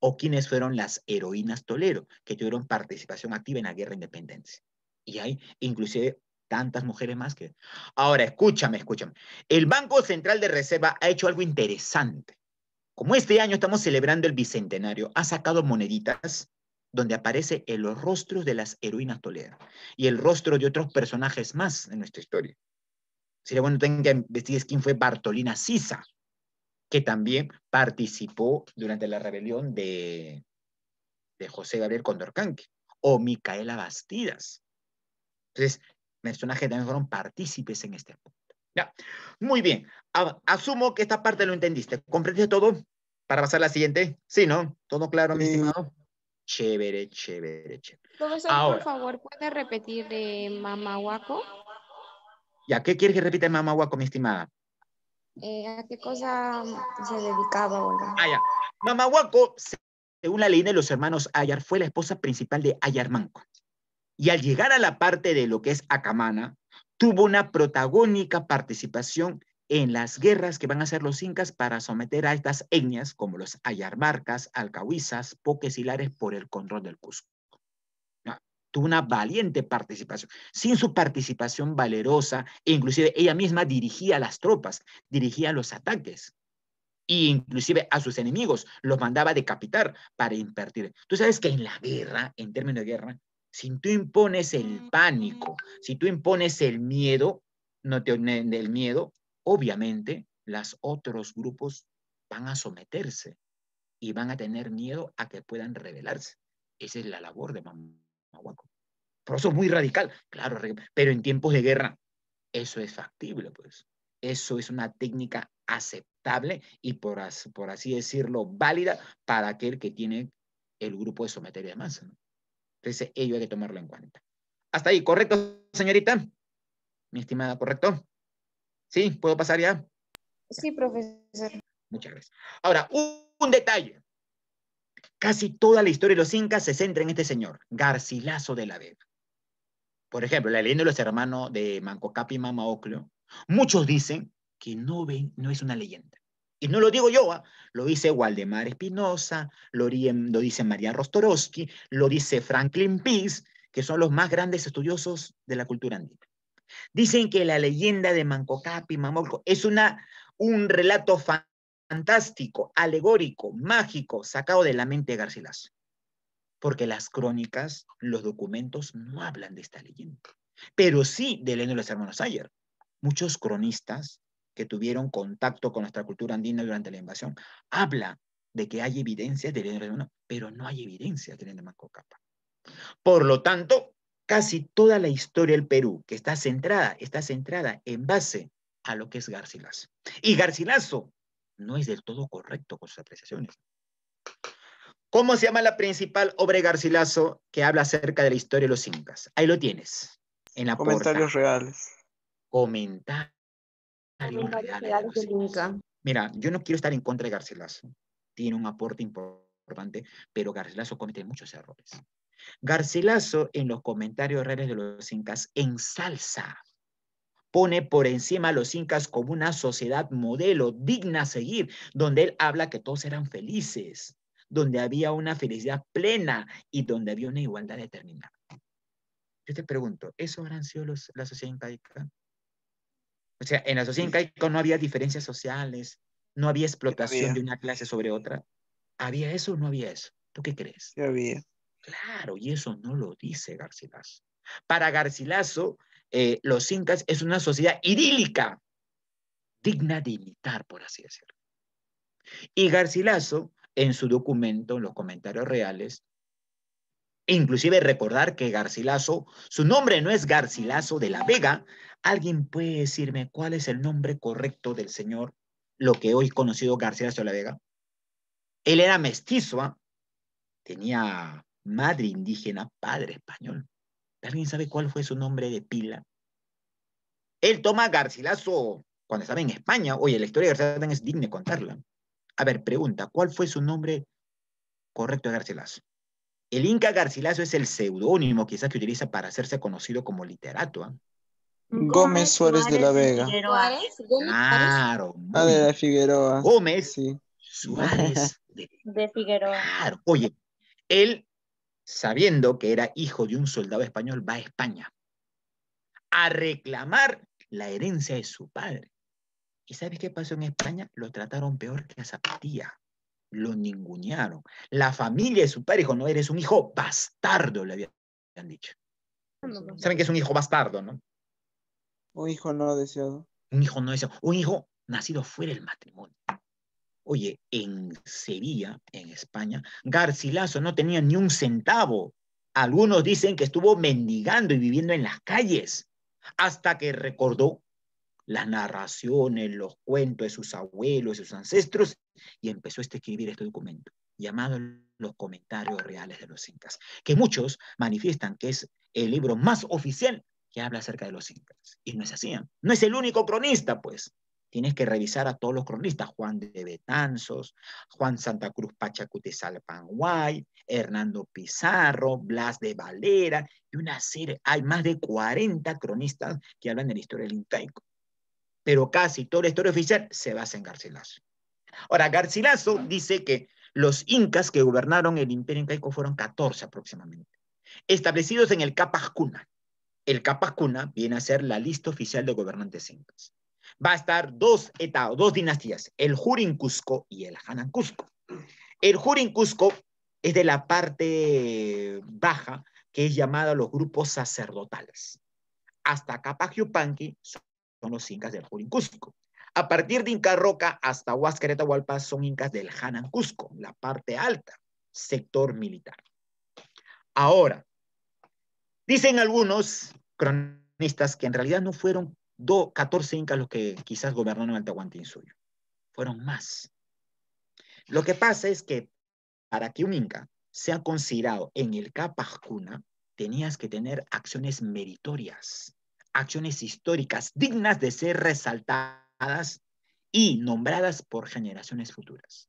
o quiénes fueron las heroínas Tolero que tuvieron participación activa en la guerra de independencia. Y hay inclusive tantas mujeres más que... Ahora, escúchame, escúchame. El Banco Central de Reserva ha hecho algo interesante. Como este año estamos celebrando el Bicentenario, ha sacado moneditas donde aparece en los rostros de las heroínas Toledo y el rostro de otros personajes más en nuestra historia. Sería bueno que investigar quién fue Bartolina Sisa, que también participó durante la rebelión de, de José Gabriel Condorcanque. o Micaela Bastidas. Entonces, personajes también fueron partícipes en este punto. ¿Ya? Muy bien, asumo que esta parte lo entendiste. ¿Comprendiste todo? Para pasar a la siguiente. Sí, ¿no? ¿Todo claro, mi estimado? Chévere, chévere, chévere. Profesor, por favor, ¿puede repetir de mamahuaco? ¿Ya qué quiere que repita Mama mamahuaco, mi estimada? Eh, ¿A qué cosa um, se dedicaba? ahora? Ah, ya. Mamahuaco, según la leyenda de los hermanos Ayar, fue la esposa principal de Ayar Manco. Y al llegar a la parte de lo que es Acamana, tuvo una protagónica participación en las guerras que van a hacer los incas para someter a estas etnias, como los ayarmarcas, alcahuizas, poques y por el control del Cusco. Ah, tuvo una valiente participación. Sin su participación valerosa, e inclusive ella misma dirigía las tropas, dirigía los ataques. E inclusive a sus enemigos los mandaba decapitar para impartir. Tú sabes que en la guerra, en términos de guerra, si tú impones el pánico, si tú impones el miedo, no te, el miedo, obviamente los otros grupos van a someterse y van a tener miedo a que puedan rebelarse. Esa es la labor de Mamahuaco. Por eso es muy radical, claro, pero en tiempos de guerra eso es factible, pues. Eso es una técnica aceptable y, por, así decirlo, válida para aquel que tiene el grupo de someter a demás. Entonces, ello hay que tomarlo en cuenta. Hasta ahí, ¿correcto, señorita? Mi estimada, ¿correcto? ¿Sí? ¿Puedo pasar ya? Sí, profesor. Muchas gracias. Ahora, un, detalle. Casi toda la historia de los incas se centra en este señor, Garcilaso de la Vega. Por ejemplo, la leyenda de los hermanos de Mancocapi y Mama Ocleo, muchos dicen que no, es una leyenda. Y no lo digo yo, ¿ah? lo dice Waldemar Espinosa, lo, dice María Rostorowski, lo dice Franklin Pease, que son los más grandes estudiosos de la cultura andina. Dicen que la leyenda de Mancocapi, Mamolco, es una, un relato fantástico, alegórico, mágico, sacado de la mente de Garcilaso. Porque las crónicas, los documentos no hablan de esta leyenda, pero sí de Leno de los Hermanos Ayer. Muchos cronistas que tuvieron contacto con nuestra cultura andina durante la invasión hablan de que hay evidencia de Leno de los Hermanos, pero no hay evidencia de Leno de Manco Por lo tanto, casi toda la historia del Perú, que está centrada, está centrada en base a lo que es Garcilaso. Y Garcilaso no es del todo correcto con sus apreciaciones. ¿Cómo se llama la principal obra de Garcilaso que habla acerca de la historia de los incas? Ahí lo tienes. En la Comentarios reales. Comentarios, Comentarios reales. De incas. Mira, yo no quiero estar en contra de Garcilaso. Tiene un aporte importante, pero Garcilaso comete muchos errores. Garcilaso, en los comentarios reales de los incas, ensalza, pone por encima a los incas como una sociedad modelo digna a seguir, donde él habla que todos eran felices, donde había una felicidad plena y donde había una igualdad determinada. Yo te pregunto, ¿eso habrán sido la sociedad incaica? O sea, en la sociedad incaica no había diferencias sociales, no había explotación de una clase sobre otra. ¿Había eso o no había eso? ¿Tú qué crees? había. Claro, y eso no lo dice Garcilaso. Para Garcilaso, eh, los incas es una sociedad idílica, digna de imitar, por así decirlo. Y Garcilaso, en su documento, en los comentarios reales, inclusive recordar que Garcilaso, su nombre no es Garcilaso de la Vega. ¿Alguien puede decirme cuál es el nombre correcto del señor, lo que hoy conocido Garcilaso de la Vega? Él era mestizo, ¿ah? tenía madre indígena, padre español. ¿Alguien sabe cuál fue su nombre de pila? Él toma Garcilaso cuando estaba en España. Oye, la historia de Garcilaso es digna de contarla. A ver, pregunta, ¿cuál fue su nombre correcto de Garcilaso? El Inca Garcilaso es el seudónimo quizás que utiliza para hacerse conocido como literato. ¿ah? Gómez Suárez de la Vega. Claro. Ah, de Figueroa. Gómez Suárez de, de Figueroa. Claro. Oye, él sabiendo que era hijo de un soldado español, va a España a reclamar la herencia de su padre. ¿Y sabes qué pasó en España? Lo trataron peor que a Zapatía. Lo ningunearon. La familia de su padre dijo, no, eres un hijo bastardo, le habían dicho. Saben que es un hijo bastardo, ¿no? Un hijo no deseado. Un hijo no deseado. Un hijo nacido fuera del matrimonio. Oye, en Sevilla, en España, Garcilaso no tenía ni un centavo. Algunos dicen que estuvo mendigando y viviendo en las calles hasta que recordó las narraciones, los cuentos de sus abuelos, de sus ancestros, y empezó a escribir este documento llamado Los Comentarios Reales de los Incas, que muchos manifiestan que es el libro más oficial que habla acerca de los incas. Y no es así. ¿eh? No es el único cronista, pues. Tienes que revisar a todos los cronistas, Juan de Betanzos, Juan Santa Cruz Panguay Hernando Pizarro, Blas de Valera, y una serie, hay más de 40 cronistas que hablan de la historia del Incaico. Pero casi toda la historia oficial se basa en Garcilaso. Ahora, Garcilaso dice que los incas que gobernaron el imperio incaico fueron 14 aproximadamente, establecidos en el Capascuna. El Capascuna viene a ser la lista oficial de gobernantes incas va a estar dos etados, dos dinastías, el Jurin Cusco y el Hanan Cusco. El Jurin Cusco es de la parte baja que es llamada los grupos sacerdotales. Hasta Yupanqui son los incas del Jurin Cusco. A partir de Inca Roca hasta Huascareta Hualpa son incas del Hanan Cusco, la parte alta, sector militar. Ahora, dicen algunos cronistas que en realidad no fueron do, 14 incas los que quizás gobernaron el Tahuantinsuyo. Fueron más. Lo que pasa es que para que un inca sea considerado en el Capascuna, tenías que tener acciones meritorias, acciones históricas dignas de ser resaltadas y nombradas por generaciones futuras.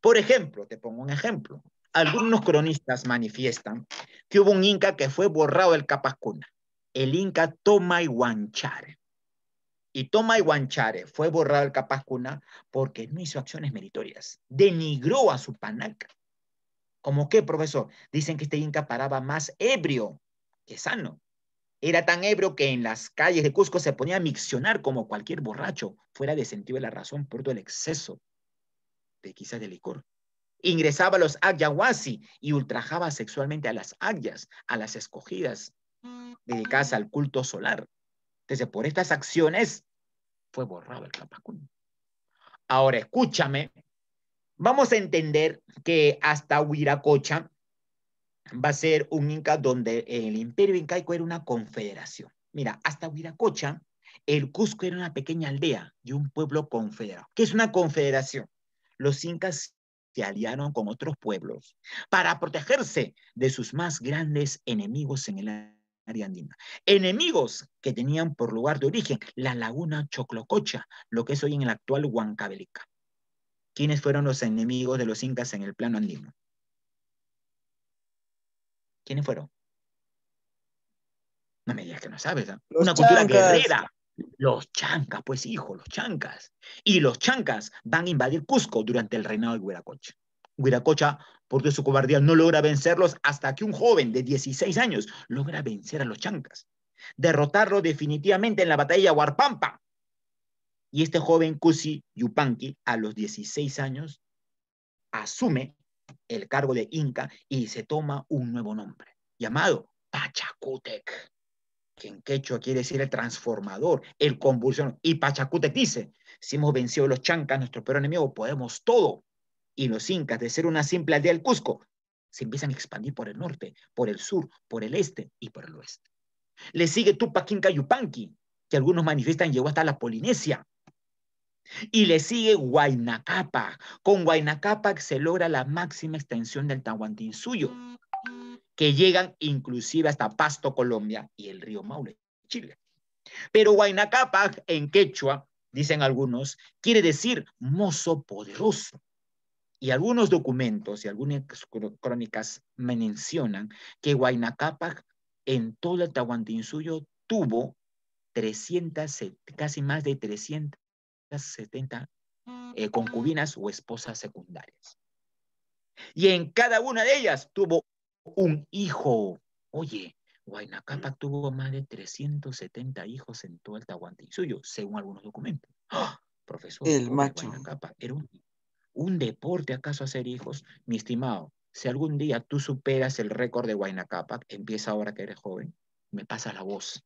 Por ejemplo, te pongo un ejemplo. Algunos cronistas manifiestan que hubo un inca que fue borrado del Capascuna, el inca Toma Huanchare. Y Toma Guanchare fue borrado al Capascuna porque no hizo acciones meritorias. Denigró a su panaca. ¿Cómo qué, profesor? Dicen que este Inca paraba más ebrio que sano. Era tan ebrio que en las calles de Cusco se ponía a miccionar como cualquier borracho, fuera de sentido de la razón por todo el exceso de quizás de licor. Ingresaba a los ayahuasi y ultrajaba sexualmente a las ayas, a las escogidas, dedicadas al culto solar. Entonces, por estas acciones, fue borrado el Capacún. Ahora escúchame, vamos a entender que hasta Huiracocha va a ser un Inca donde el imperio incaico era una confederación. Mira, hasta Huiracocha, el Cusco era una pequeña aldea y un pueblo confederado. que es una confederación? Los incas se aliaron con otros pueblos para protegerse de sus más grandes enemigos en el andina. Enemigos que tenían por lugar de origen la laguna Choclococha, lo que es hoy en el actual Huancavelica. ¿Quiénes fueron los enemigos de los incas en el plano andino? ¿Quiénes fueron? No me digas que no sabes. ¿ah? Una cultura guerrera. Los chancas, pues hijo, los chancas. Y los chancas van a invadir Cusco durante el reinado de Huiracocha. Huiracocha porque su cobardía no logra vencerlos hasta que un joven de 16 años logra vencer a los chancas, derrotarlo definitivamente en la batalla de Huarpampa. Y este joven Cusi Yupanqui, a los 16 años, asume el cargo de Inca y se toma un nuevo nombre, llamado Pachacútec, que en quechua quiere decir el transformador, el convulsión Y pachacutec dice, si hemos vencido a los chancas, nuestro peor enemigo, podemos todo y los incas de ser una simple aldea del Cusco, se empiezan a expandir por el norte, por el sur, por el este y por el oeste. Le sigue Tupac Inca Yupanqui, que algunos manifiestan llegó hasta la Polinesia. Y le sigue Huaynacapa. Con Huaynacapa se logra la máxima extensión del Tahuantinsuyo, que llegan inclusive hasta Pasto, Colombia, y el río Maule, Chile. Pero Huaynacapa en quechua, dicen algunos, quiere decir mozo poderoso. Y algunos documentos y algunas crónicas mencionan que Huayna en todo el Tahuantinsuyo tuvo casi más de 370 eh, concubinas o esposas secundarias. Y en cada una de ellas tuvo un hijo. Oye, Huayna tuvo más de 370 hijos en todo el Tahuantinsuyo, según algunos documentos. ¡Ah! profesor, el macho. era un hijo un deporte acaso hacer hijos? Mi estimado, si algún día tú superas el récord de Huayna Capac, empieza ahora que eres joven, me pasa la voz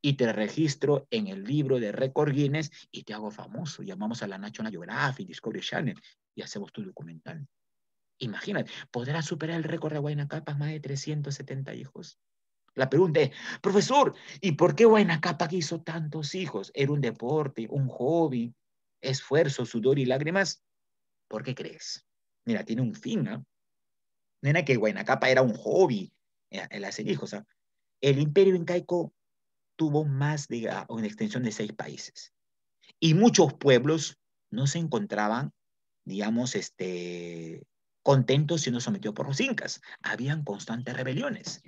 y te registro en el libro de récord Guinness y te hago famoso. Llamamos a la National Geographic, Discovery Channel y hacemos tu documental. Imagínate, ¿podrás superar el récord de Huayna Capac? Más de 370 hijos. La pregunta es, profesor, ¿y por qué Huayna Capac hizo tantos hijos? ¿Era un deporte, un hobby, esfuerzo, sudor y lágrimas? ¿Por qué crees? Mira, tiene un fin, ¿no? era que Guaynacapa era un hobby, el hacer hijos. El imperio incaico tuvo más de ah, una extensión de seis países. Y muchos pueblos no se encontraban, digamos, este, contentos siendo sometidos por los incas. Habían constantes rebeliones.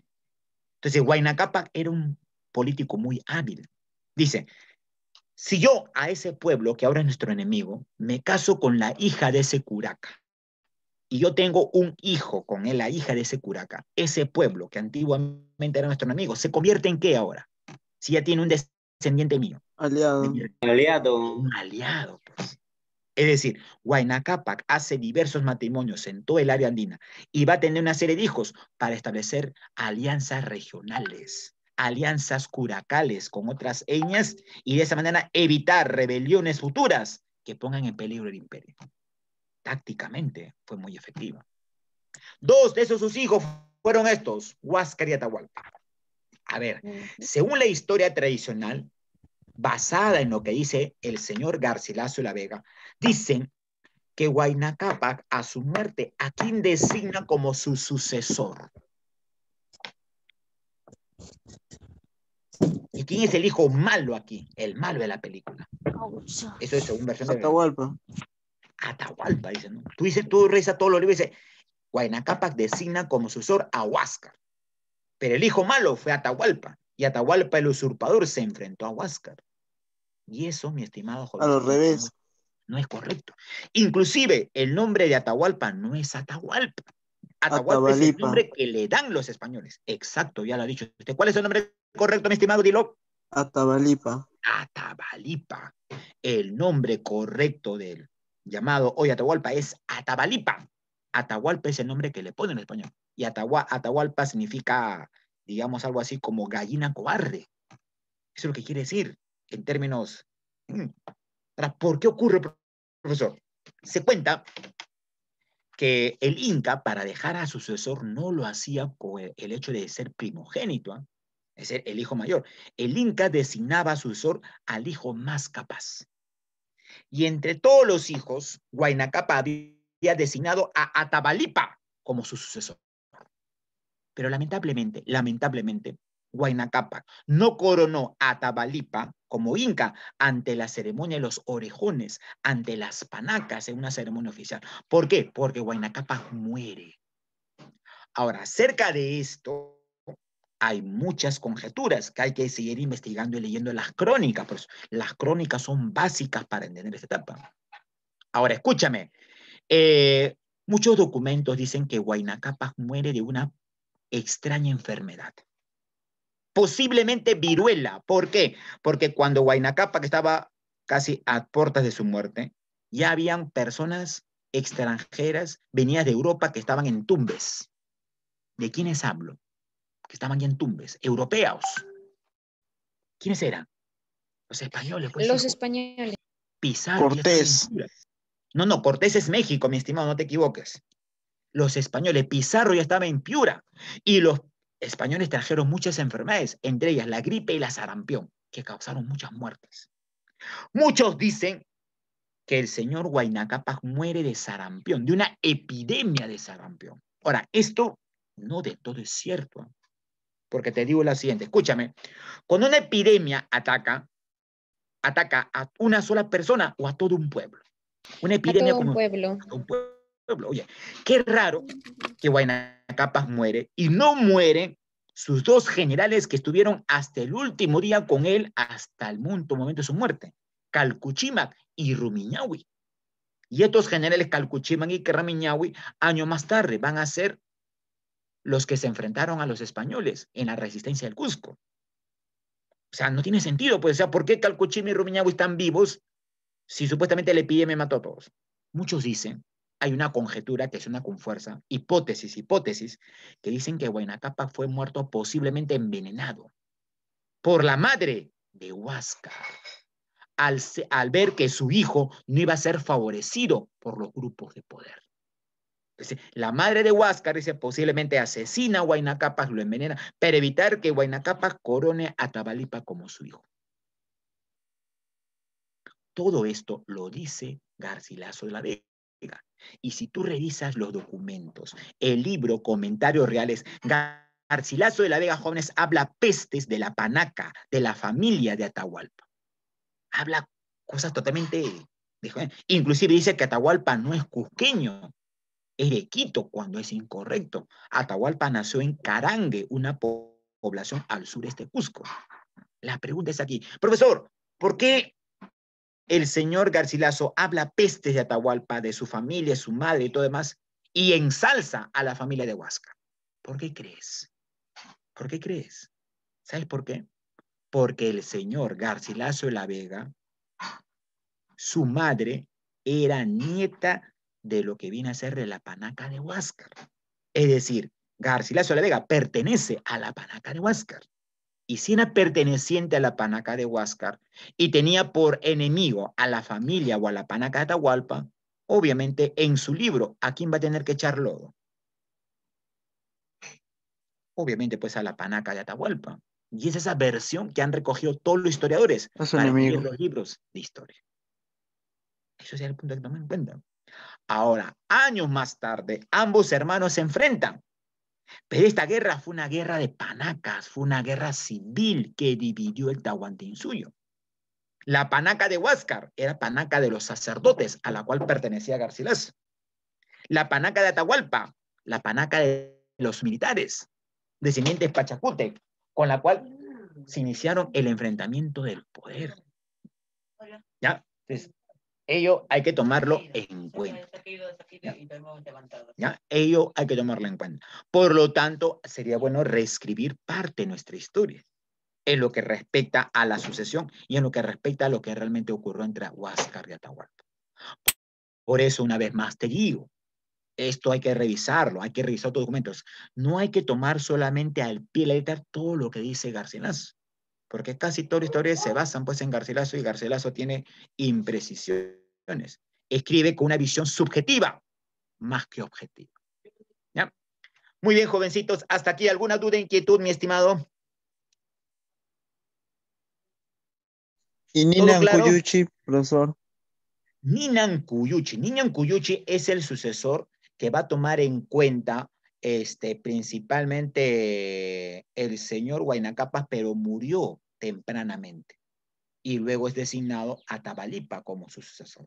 Entonces, Huayna era un político muy hábil. Dice, si yo a ese pueblo, que ahora es nuestro enemigo, me caso con la hija de ese curaca, y yo tengo un hijo con él, la hija de ese curaca, ese pueblo que antiguamente era nuestro enemigo, ¿se convierte en qué ahora? Si ya tiene un descendiente mío. Aliado. Aliado. Un aliado, pues. Es decir, Huayna hace diversos matrimonios en todo el área andina y va a tener una serie de hijos para establecer alianzas regionales alianzas curacales con otras etnias y de esa manera evitar rebeliones futuras que pongan en peligro el imperio. Tácticamente fue muy efectiva. Dos de esos sus hijos fueron estos, Huáscar y Atahualpa. A ver, según la historia tradicional, basada en lo que dice el señor Garcilaso La Vega, dicen que Huayna a su muerte a quien designa como su sucesor. ¿Y quién es el hijo malo aquí? El malo de la película. Eso es según versión Atahualpa. de... Atahualpa. dice, Tú dices, tú reza todos los libros y dice, Guaynacapac designa como sucesor a Huáscar. Pero el hijo malo fue Atahualpa. Y Atahualpa, el usurpador, se enfrentó a Huáscar. Y eso, mi estimado Jorge, A lo revés. No es correcto. Inclusive, el nombre de Atahualpa no es Atahualpa. Atahualpa es el nombre que le dan los españoles. Exacto, ya lo ha dicho usted. ¿Cuál es el nombre correcto, mi estimado Dilo? Atabalipa. Atabalipa. El nombre correcto del llamado hoy Atahualpa es Atabalipa. Atahualpa es el nombre que le ponen en español. Y Atahualpa, Atahualpa significa, digamos, algo así como gallina cobarde. Eso es lo que quiere decir en términos... Mm, ¿Por qué ocurre, profesor? Se cuenta que el Inca, para dejar a su sucesor, no lo hacía por el hecho de ser primogénito, es ¿ah? decir, el hijo mayor. El Inca designaba a sucesor al hijo más capaz. Y entre todos los hijos, Huaynacapa había designado a Atabalipa como su sucesor. Pero lamentablemente, lamentablemente, Capac no coronó a Tabalipa como inca ante la ceremonia de los orejones, ante las panacas en una ceremonia oficial. ¿Por qué? Porque Capac muere. Ahora, acerca de esto, hay muchas conjeturas que hay que seguir investigando y leyendo las crónicas, pero las crónicas son básicas para entender esta etapa. Ahora, escúchame, eh, muchos documentos dicen que Huayna muere de una extraña enfermedad posiblemente viruela. ¿Por qué? Porque cuando Huaynacapa, que estaba casi a puertas de su muerte, ya habían personas extranjeras venidas de Europa que estaban en Tumbes. ¿De quiénes hablo? Que estaban ya en Tumbes, europeos. ¿Quiénes eran? Los españoles. Pues, Los españoles. Pizarro. Cortés. No, no, Cortés es México, mi estimado, no te equivoques. Los españoles, Pizarro ya estaba en Piura y los españoles trajeron muchas enfermedades, entre ellas la gripe y la sarampión, que causaron muchas muertes. Muchos dicen que el señor Capaz muere de sarampión, de una epidemia de sarampión. Ahora, esto no de todo es cierto, porque te digo la siguiente, escúchame, cuando una epidemia ataca, ataca a una sola persona o a todo un pueblo. Una epidemia de un pueblo Oye, qué raro que Capas muere y no muere sus dos generales que estuvieron hasta el último día con él, hasta el momento de su muerte, Calcuchimac y Rumiñahui. Y estos generales Calcuchimac y Rumiñahui, años más tarde, van a ser los que se enfrentaron a los españoles en la resistencia del Cusco. O sea, no tiene sentido, pues, o sea, ¿por qué Calcuchimac y Rumiñahui están vivos si supuestamente el epidemia mató a todos? Muchos dicen hay una conjetura que suena con fuerza, hipótesis, hipótesis, que dicen que Huaynacapa fue muerto posiblemente envenenado por la madre de Huáscar al, ver que su hijo no iba a ser favorecido por los grupos de poder. la madre de Huáscar dice posiblemente asesina a Huaynacapa, lo envenena, para evitar que Huaynacapa corone a Tabalipa como su hijo. Todo esto lo dice Garcilaso de la Vega. Y si tú revisas los documentos, el libro, comentarios reales, Garcilaso de la Vega Jóvenes habla pestes de la panaca, de la familia de Atahualpa. Habla cosas totalmente... inclusive dice que Atahualpa no es cusqueño, es de Quito cuando es incorrecto. Atahualpa nació en Carangue, una población al sureste de este Cusco. La pregunta es aquí, profesor, ¿por qué el señor Garcilaso habla pestes de Atahualpa, de su familia, su madre y todo demás, y ensalza a la familia de Huáscar. ¿Por qué crees? ¿Por qué crees? ¿Sabes por qué? Porque el señor Garcilaso de la Vega, su madre era nieta de lo que viene a ser de la panaca de Huáscar. Es decir, Garcilaso de la Vega pertenece a la panaca de Huáscar y si era perteneciente a la panaca de Huáscar y tenía por enemigo a la familia o a la panaca de Atahualpa, obviamente en su libro, ¿a quién va a tener que echar lodo? Obviamente, pues a la panaca de Atahualpa. Y es esa versión que han recogido todos los historiadores para los libros de historia. Eso es el punto que tomen en cuenta. Ahora, años más tarde, ambos hermanos se enfrentan pero pues esta guerra fue una guerra de panacas, fue una guerra civil que dividió el Tahuantinsuyo. La panaca de Huáscar era panaca de los sacerdotes, a la cual pertenecía garcilas La panaca de Atahualpa, la panaca de los militares, descendientes Pachacute, con la cual se iniciaron el enfrentamiento del poder. ¿Ya? Entonces, Ello hay que tomarlo en cuenta. Ello hay que tomarlo en cuenta. Por lo tanto, sería bueno reescribir parte de nuestra historia en lo que respecta a la sucesión y en lo que respecta a lo que realmente ocurrió entre Huáscar y Atahualpa. Por eso, una vez más te digo, esto hay que revisarlo, hay que revisar otros documentos. No hay que tomar solamente al pie de la letra todo lo que dice García Garcenas porque casi todas las historias se basan pues en Garcilaso y Garcilaso tiene imprecisiones. Escribe con una visión subjetiva más que objetiva. Muy bien, jovencitos, hasta aquí alguna duda, inquietud, mi estimado. Y Ninan Kuyuchi, profesor. Ninan Kuyuchi. Ninan Kuyuchi es el sucesor que va a tomar en cuenta este, principalmente el señor Huaynacapas, pero murió tempranamente y luego es designado a Tabalipa como su sucesor.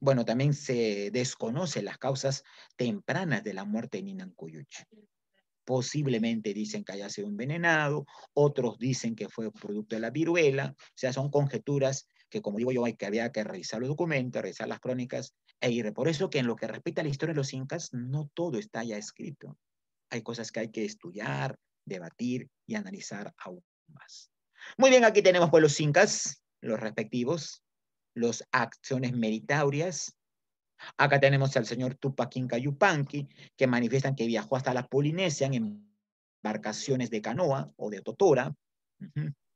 Bueno, también se desconocen las causas tempranas de la muerte de Ninan Posiblemente dicen que haya sido envenenado, otros dicen que fue producto de la viruela, o sea, son conjeturas que, como digo yo, hay que, había que revisar los documentos, revisar las crónicas e por eso que en lo que respecta a la historia de los incas, no todo está ya escrito. Hay cosas que hay que estudiar, debatir y analizar aún más. Muy bien, aquí tenemos pues los incas, los respectivos, las acciones meritaurias. Acá tenemos al señor Tupac Inca Yupanqui, que manifiestan que viajó hasta la Polinesia en embarcaciones de canoa o de totora.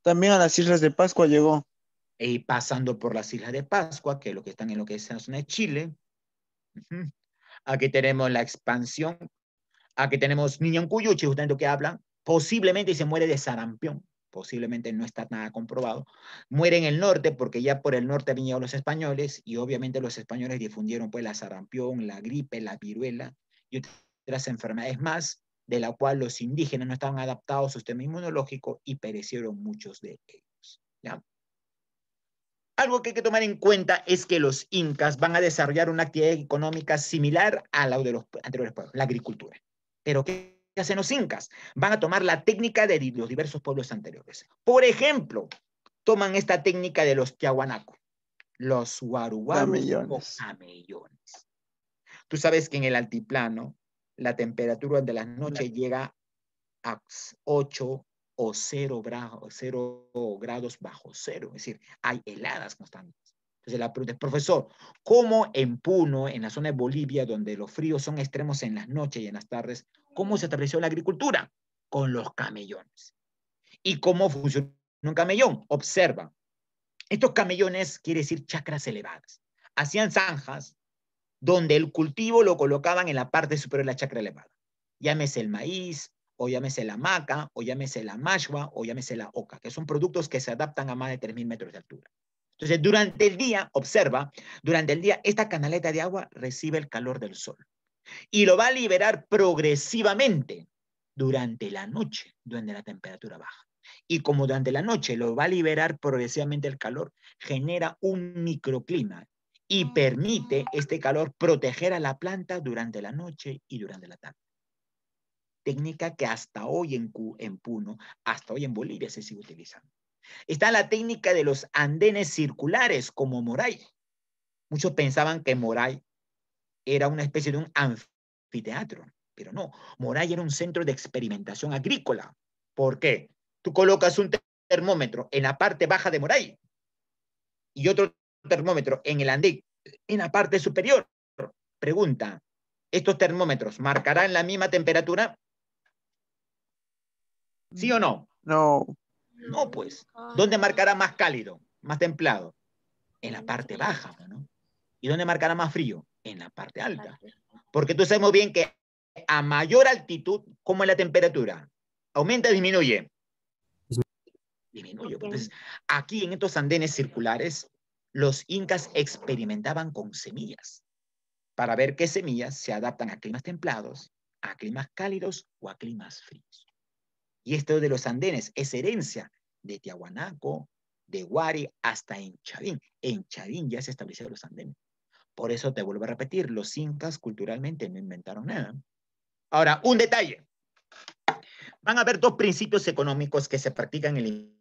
También a las Islas de Pascua llegó y pasando por las Islas de Pascua, que es lo que están en lo que es la zona de Chile. Aquí tenemos la expansión. Aquí tenemos Niñón Cuyuchi, justamente lo que hablan. Posiblemente se muere de sarampión. Posiblemente no está nada comprobado. Muere en el norte porque ya por el norte vinieron los españoles y obviamente los españoles difundieron pues la sarampión, la gripe, la viruela y otras enfermedades más de la cual los indígenas no estaban adaptados a su sistema inmunológico y perecieron muchos de ellos. ¿ya? Algo que hay que tomar en cuenta es que los incas van a desarrollar una actividad económica similar a la de los anteriores pueblos, la agricultura. Pero ¿qué hacen los incas? Van a tomar la técnica de los diversos pueblos anteriores. Por ejemplo, toman esta técnica de los tiahuanaco, los guaruguarus los camellones. Tú sabes que en el altiplano la temperatura de la noche llega a 8 o cero, cero grados bajo cero, es decir, hay heladas constantes. Entonces, la pregunta profesor, ¿cómo en Puno, en la zona de Bolivia, donde los fríos son extremos en las noches y en las tardes, cómo se estableció la agricultura? Con los camellones. ¿Y cómo funciona un camellón? Observa. Estos camellones quiere decir chacras elevadas. Hacían zanjas donde el cultivo lo colocaban en la parte superior de la chacra elevada. Llámese el maíz, o llámese la maca, o llámese la mashwa, o llámese la oca, que son productos que se adaptan a más de 3.000 metros de altura. Entonces, durante el día, observa, durante el día, esta canaleta de agua recibe el calor del sol y lo va a liberar progresivamente durante la noche, donde la temperatura baja. Y como durante la noche lo va a liberar progresivamente el calor, genera un microclima y permite este calor proteger a la planta durante la noche y durante la tarde técnica que hasta hoy en, Puno, hasta hoy en Bolivia se sigue utilizando. Está la técnica de los andenes circulares como Moray. Muchos pensaban que Moray era una especie de un anfiteatro, pero no, Moray era un centro de experimentación agrícola. ¿Por qué? Tú colocas un termómetro en la parte baja de Moray y otro termómetro en el andén en la parte superior. Pregunta, ¿estos termómetros marcarán la misma temperatura? ¿Sí o no? No. No, pues. ¿Dónde marcará más cálido, más templado? En la parte baja, ¿no? ¿Y dónde marcará más frío? En la parte alta. Porque tú sabemos bien que a mayor altitud, ¿cómo es la temperatura? ¿Aumenta o disminuye? Disminuye. aquí en estos andenes circulares, los incas experimentaban con semillas para ver qué semillas se adaptan a climas templados, a climas cálidos o a climas fríos. Y esto de los andenes es herencia de Tiahuanaco, de Huari, hasta en Chavín. En Chavín ya se establecieron los andenes. Por eso te vuelvo a repetir, los incas culturalmente no inventaron nada. Ahora, un detalle. Van a haber dos principios económicos que se practican en el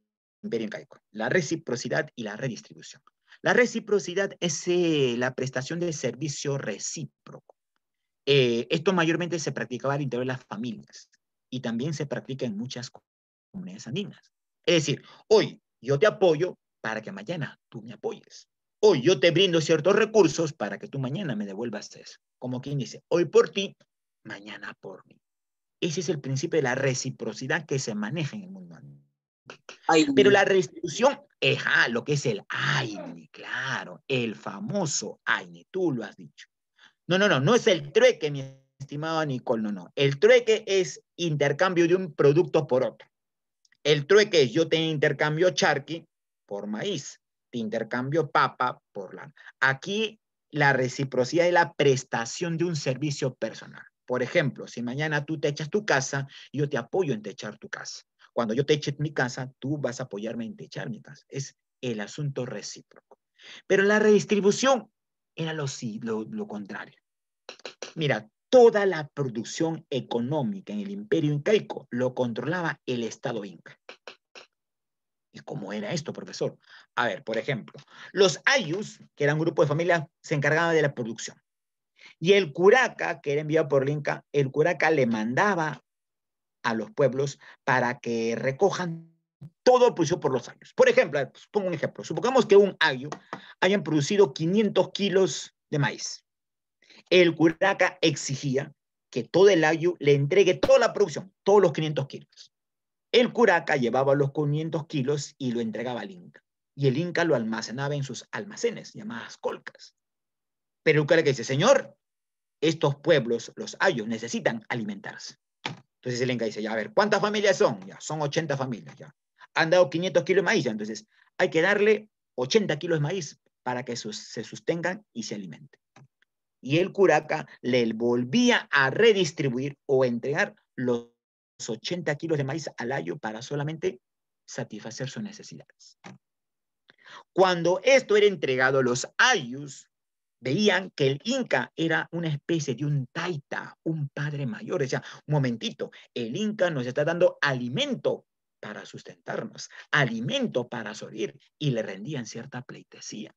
imperio incaico, la reciprocidad y la redistribución. La reciprocidad es eh, la prestación de servicio recíproco. Eh, esto mayormente se practicaba al interior de las familias y también se practica en muchas comunidades andinas. Es decir, hoy yo te apoyo para que mañana tú me apoyes. Hoy yo te brindo ciertos recursos para que tú mañana me devuelvas eso. Como quien dice, hoy por ti, mañana por mí. Ese es el principio de la reciprocidad que se maneja en el mundo andino. Pero la restitución es ah, lo que es el Aini, claro, el famoso aine, tú lo has dicho. No, no, no, no es el trueque, mi Estimado Nicole, no, no. El trueque es intercambio de un producto por otro. El trueque es yo te intercambio charqui por maíz, te intercambio papa por lana. Aquí la reciprocidad es la prestación de un servicio personal. Por ejemplo, si mañana tú te echas tu casa, yo te apoyo en techar tu casa. Cuando yo te eche mi casa, tú vas a apoyarme en techar mi casa. Es el asunto recíproco. Pero la redistribución era lo, lo contrario. Mira, toda la producción económica en el imperio incaico lo controlaba el Estado inca. ¿Y cómo era esto, profesor? A ver, por ejemplo, los ayus, que eran un grupo de familia, se encargaban de la producción. Y el curaca, que era enviado por el inca, el curaca le mandaba a los pueblos para que recojan todo producido por los ayus. Por ejemplo, pues, pongo un ejemplo. Supongamos que un ayu hayan producido 500 kilos de maíz el Curaca exigía que todo el ayu le entregue toda la producción, todos los 500 kilos. El Curaca llevaba los 500 kilos y lo entregaba al Inca. Y el Inca lo almacenaba en sus almacenes, llamadas colcas. Pero el Curaca dice, señor, estos pueblos, los ayos, necesitan alimentarse. Entonces el Inca dice, ya a ver, ¿cuántas familias son? Ya, son 80 familias, ya. Han dado 500 kilos de maíz, entonces hay que darle 80 kilos de maíz para que se sostengan y se alimenten y el curaca le volvía a redistribuir o entregar los 80 kilos de maíz al ayo para solamente satisfacer sus necesidades. Cuando esto era entregado, los ayus veían que el Inca era una especie de un taita, un padre mayor. Decía, un momentito, el Inca nos está dando alimento para sustentarnos, alimento para sobrevivir, y le rendían cierta pleitesía.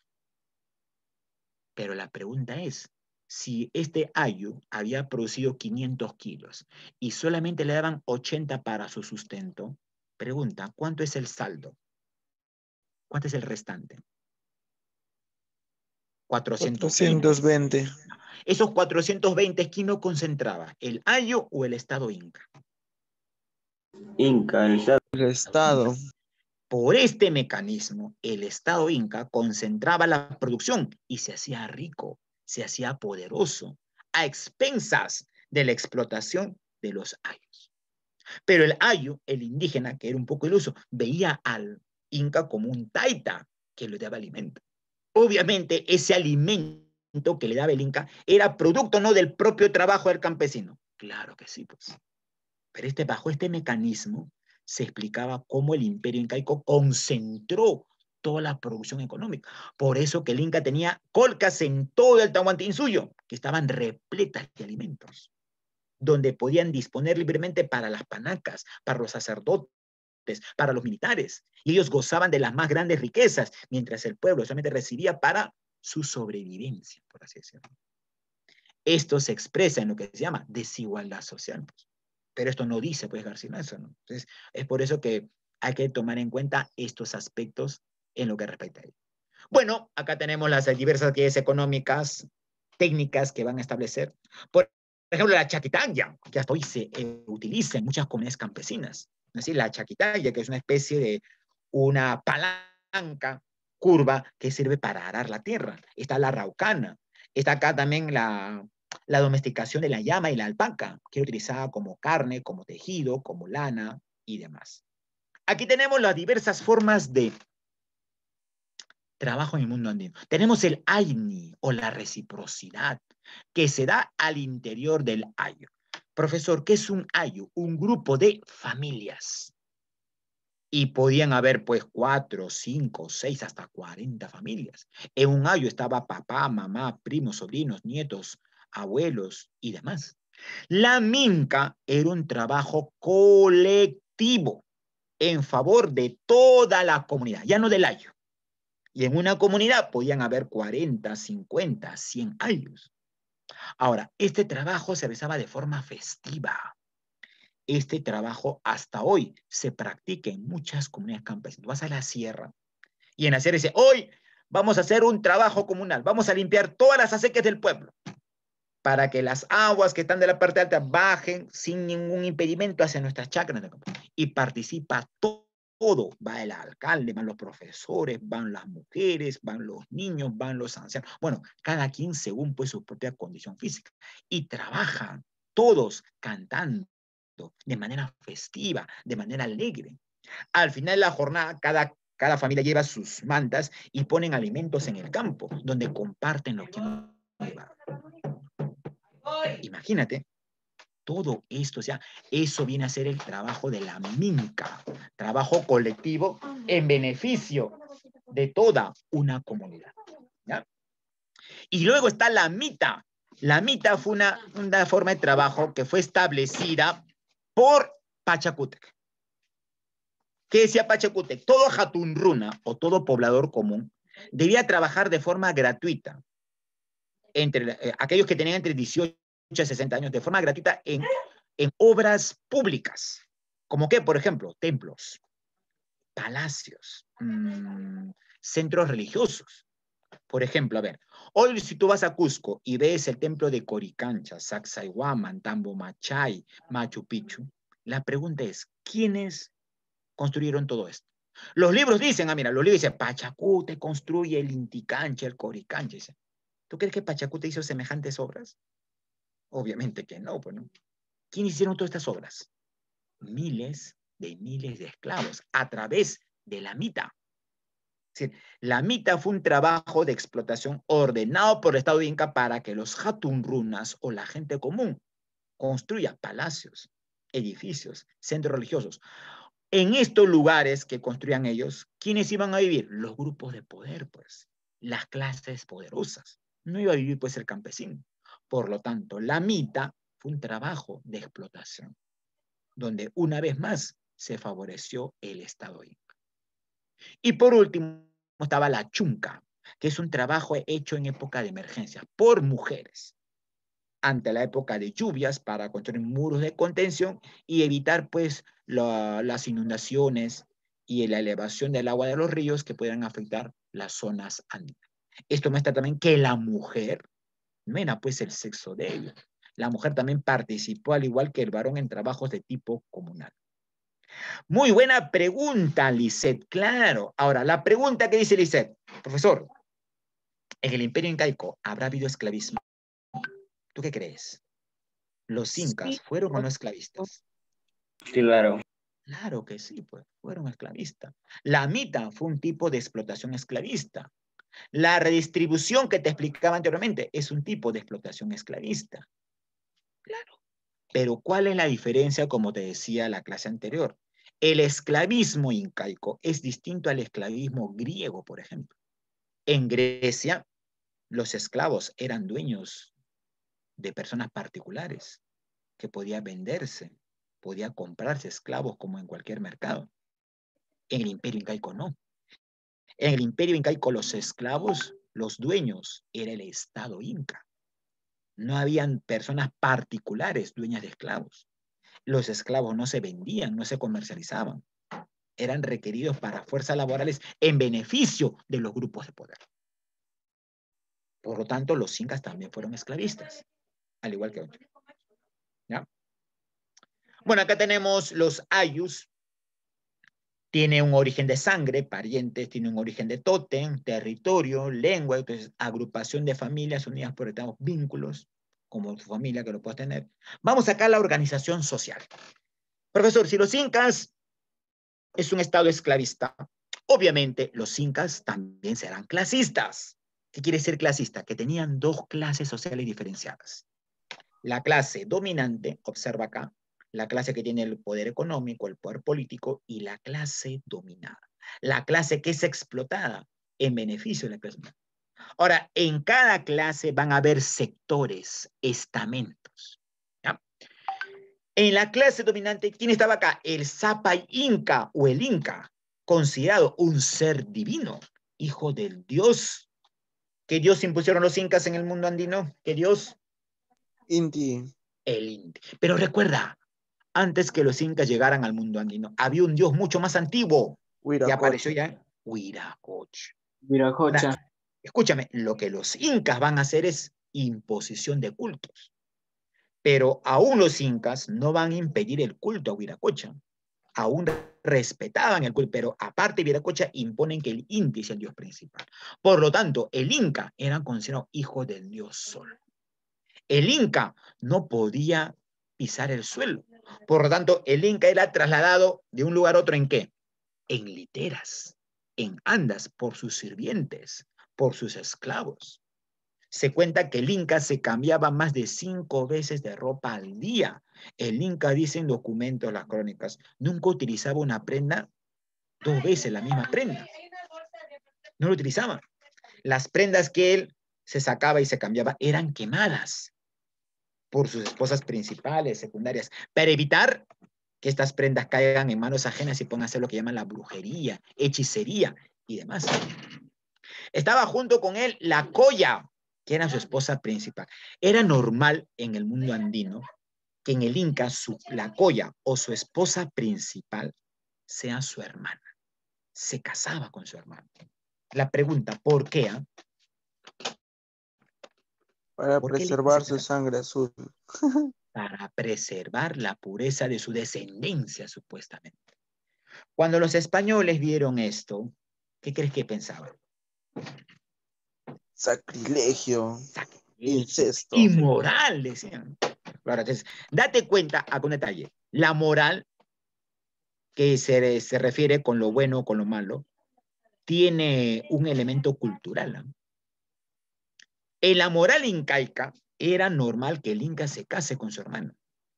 Pero la pregunta es, si este ayu había producido 500 kilos y solamente le daban 80 para su sustento, pregunta, ¿cuánto es el saldo? ¿Cuánto es el restante? 420. 420. Esos 420, ¿quién lo concentraba? ¿El ayo o el Estado Inca? Inca, El Estado. Por este mecanismo, el Estado Inca concentraba la producción y se hacía rico se hacía poderoso a expensas de la explotación de los ayos. Pero el ayo, el indígena, que era un poco iluso, veía al inca como un taita que le daba alimento. Obviamente ese alimento que le daba el inca era producto no del propio trabajo del campesino. Claro que sí, pues. Pero este, bajo este mecanismo se explicaba cómo el imperio incaico concentró toda la producción económica. Por eso que el Inca tenía colcas en todo el Tahuantinsuyo, que estaban repletas de alimentos, donde podían disponer libremente para las panacas, para los sacerdotes, para los militares. Y ellos gozaban de las más grandes riquezas, mientras el pueblo solamente recibía para su sobrevivencia, por así decirlo. Esto se expresa en lo que se llama desigualdad social. Pero esto no dice, pues, García, ¿no? Entonces, es por eso que hay que tomar en cuenta estos aspectos en lo que respecta a ello. Bueno, acá tenemos las diversas actividades económicas, técnicas que van a establecer. Por ejemplo, la chaquitanya, que hasta hoy se eh, utiliza en muchas comunidades campesinas. decir, la chaquitanya, que es una especie de una palanca curva que sirve para arar la tierra. Está la raucana. Está acá también la, la domesticación de la llama y la alpaca, que es utilizada como carne, como tejido, como lana y demás. Aquí tenemos las diversas formas de trabajo en el mundo andino. Tenemos el AINI o la reciprocidad que se da al interior del ayo. Profesor, ¿qué es un ayo? Un grupo de familias. Y podían haber pues cuatro, cinco, seis, hasta cuarenta familias. En un ayo estaba papá, mamá, primos, sobrinos, nietos, abuelos y demás. La minca era un trabajo colectivo en favor de toda la comunidad, ya no del ayo. Y en una comunidad podían haber 40, 50, 100 años. Ahora, este trabajo se realizaba de forma festiva. Este trabajo hasta hoy se practica en muchas comunidades campesinas. Vas a la sierra y en la sierra dice, hoy vamos a hacer un trabajo comunal, vamos a limpiar todas las acequias del pueblo para que las aguas que están de la parte alta bajen sin ningún impedimento hacia nuestras chacras. Y participa todo todo, va el alcalde, van los profesores, van las mujeres, van los niños, van los ancianos. Bueno, cada quien según pues su propia condición física y trabajan todos cantando de manera festiva, de manera alegre. Al final de la jornada, cada, cada familia lleva sus mantas y ponen alimentos en el campo, donde comparten lo que han Imagínate todo esto, o sea, eso viene a ser el trabajo de la minca, trabajo colectivo en beneficio de toda una comunidad. Y luego está la mita. La mita fue una, una forma de trabajo que fue establecida por Pachacútec. ¿Qué decía Pachacútec? Todo jatunruna o todo poblador común debía trabajar de forma gratuita entre eh, aquellos que tenían entre 18 60 años de forma gratuita en, en obras públicas. Como que, por ejemplo, templos, palacios, mm, centros religiosos. Por ejemplo, a ver, hoy si tú vas a Cusco y ves el templo de Coricancha, Sacsayhuaman, Tambo Machay, Machu Picchu, la pregunta es, ¿quiénes construyeron todo esto? Los libros dicen, ah, mira, los libros dicen, Pachacute construye el Inticancha, el Coricancha. ¿Tú crees que Pachacute hizo semejantes obras? Obviamente que no, pues no. hicieron todas estas obras? Miles de miles de esclavos a través de la mita. la mita fue un trabajo de explotación ordenado por el Estado de Inca para que los hatunrunas o la gente común construya palacios, edificios, centros religiosos. En estos lugares que construían ellos, ¿quiénes iban a vivir? Los grupos de poder, pues, las clases poderosas. No iba a vivir, pues, el campesino. Por lo tanto, la mita fue un trabajo de explotación, donde una vez más se favoreció el Estado Inca. Y por último estaba la chunca, que es un trabajo hecho en época de emergencia por mujeres ante la época de lluvias para construir muros de contención y evitar pues las inundaciones y la elevación del agua de los ríos que puedan afectar las zonas andinas. Esto muestra también que la mujer no pues el sexo de La mujer también participó, al igual que el varón, en trabajos de tipo comunal. Muy buena pregunta, Lisette. Claro. Ahora, la pregunta que dice Lisette, profesor, en el imperio incaico, ¿habrá habido esclavismo? ¿Tú qué crees? ¿Los incas fueron o no esclavistas? Sí, claro. Claro que sí, pues fueron esclavistas. La mita fue un tipo de explotación esclavista. La redistribución que te explicaba anteriormente es un tipo de explotación esclavista. Claro. Pero ¿cuál es la diferencia, como te decía la clase anterior? El esclavismo incaico es distinto al esclavismo griego, por ejemplo. En Grecia, los esclavos eran dueños de personas particulares, que podía venderse, podía comprarse esclavos como en cualquier mercado. En el imperio incaico no. En el imperio incaico los esclavos, los dueños, era el Estado inca. No habían personas particulares dueñas de esclavos. Los esclavos no se vendían, no se comercializaban. Eran requeridos para fuerzas laborales en beneficio de los grupos de poder. Por lo tanto, los incas también fueron esclavistas, al igual que otros. Bueno, acá tenemos los ayus, tiene un origen de sangre, parientes, tiene un origen de tótem, territorio, lengua, entonces agrupación de familias unidas por estados vínculos, como su familia que lo puede tener. Vamos acá a la organización social. Profesor, si los incas es un estado esclavista, obviamente los incas también serán clasistas. ¿Qué quiere decir clasista? Que tenían dos clases sociales diferenciadas. La clase dominante, observa acá, la clase que tiene el poder económico, el poder político y la clase dominada, la clase que es explotada en beneficio de la clase dominada. Ahora, en cada clase van a haber sectores, estamentos. En la clase dominante, ¿quién estaba acá? El zapay Inca o el Inca, considerado un ser divino, hijo del Dios. que Dios impusieron los incas en el mundo andino? que Dios? Inti. El Inti. Pero recuerda, antes que los incas llegaran al mundo andino. Había un dios mucho más antiguo que apareció ya, Huiracocha. Huiracocha. escúchame, lo que los incas van a hacer es imposición de cultos. Pero aún los incas no van a impedir el culto a Huiracocha. Aún respetaban el culto, pero aparte de Viracocha imponen que el Inti es el dios principal. Por lo tanto, el Inca era considerado hijo del dios Sol. El Inca no podía pisar el suelo. Por lo tanto, el Inca era trasladado de un lugar a otro en qué? En literas, en andas, por sus sirvientes, por sus esclavos. Se cuenta que el Inca se cambiaba más de cinco veces de ropa al día. El Inca dice en documentos, las crónicas, nunca utilizaba una prenda dos veces, la misma prenda. No lo utilizaba. Las prendas que él se sacaba y se cambiaba eran quemadas por sus esposas principales, secundarias, para evitar que estas prendas caigan en manos ajenas y pongan hacer lo que llaman la brujería, hechicería y demás. Estaba junto con él la Coya, que era su esposa principal. Era normal en el mundo andino que en el Inca su, la Coya o su esposa principal sea su hermana. Se casaba con su hermana. La pregunta, ¿por qué? Ah? Para preservar su sangre azul. para preservar la pureza de su descendencia, supuestamente. Cuando los españoles vieron esto, ¿qué crees que pensaban? Sacrilegio. incesto. Inmoral, decían. Claro, date cuenta a ah, con detalle. La moral, que se, se refiere con lo bueno o con lo malo, tiene un elemento cultural. ¿no? En la moral incaica era normal que el inca se case con su hermano,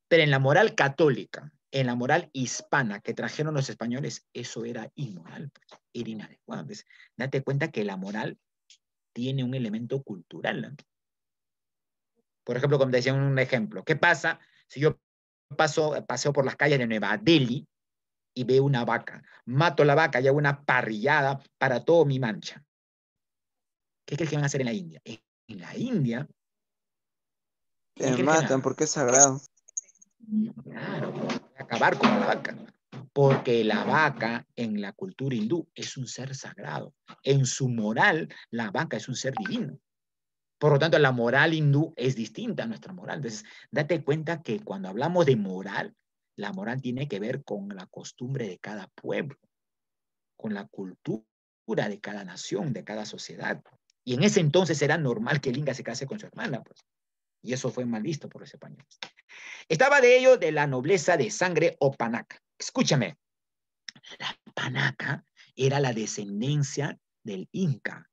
pero en la moral católica, en la moral hispana que trajeron los españoles, eso era inmoral, pues, era inadecuado. date cuenta que la moral tiene un elemento cultural. Por ejemplo, como te decía un ejemplo, ¿qué pasa si yo paso, paseo por las calles de Nueva Delhi y veo una vaca? Mato la vaca y hago una parrillada para todo mi mancha. ¿Qué lo que van a hacer en la India? en la India. Te matan porque es sagrado. Claro, acabar con la vaca. Porque la vaca en la cultura hindú es un ser sagrado. En su moral, la vaca es un ser divino. Por lo tanto, la moral hindú es distinta a nuestra moral. Entonces, date cuenta que cuando hablamos de moral, la moral tiene que ver con la costumbre de cada pueblo, con la cultura de cada nación, de cada sociedad. Y en ese entonces era normal que el Inga se case con su hermana, pues. Y eso fue mal visto por los españoles. Estaba de ello de la nobleza de sangre o panaca. Escúchame, la panaca era la descendencia del Inca.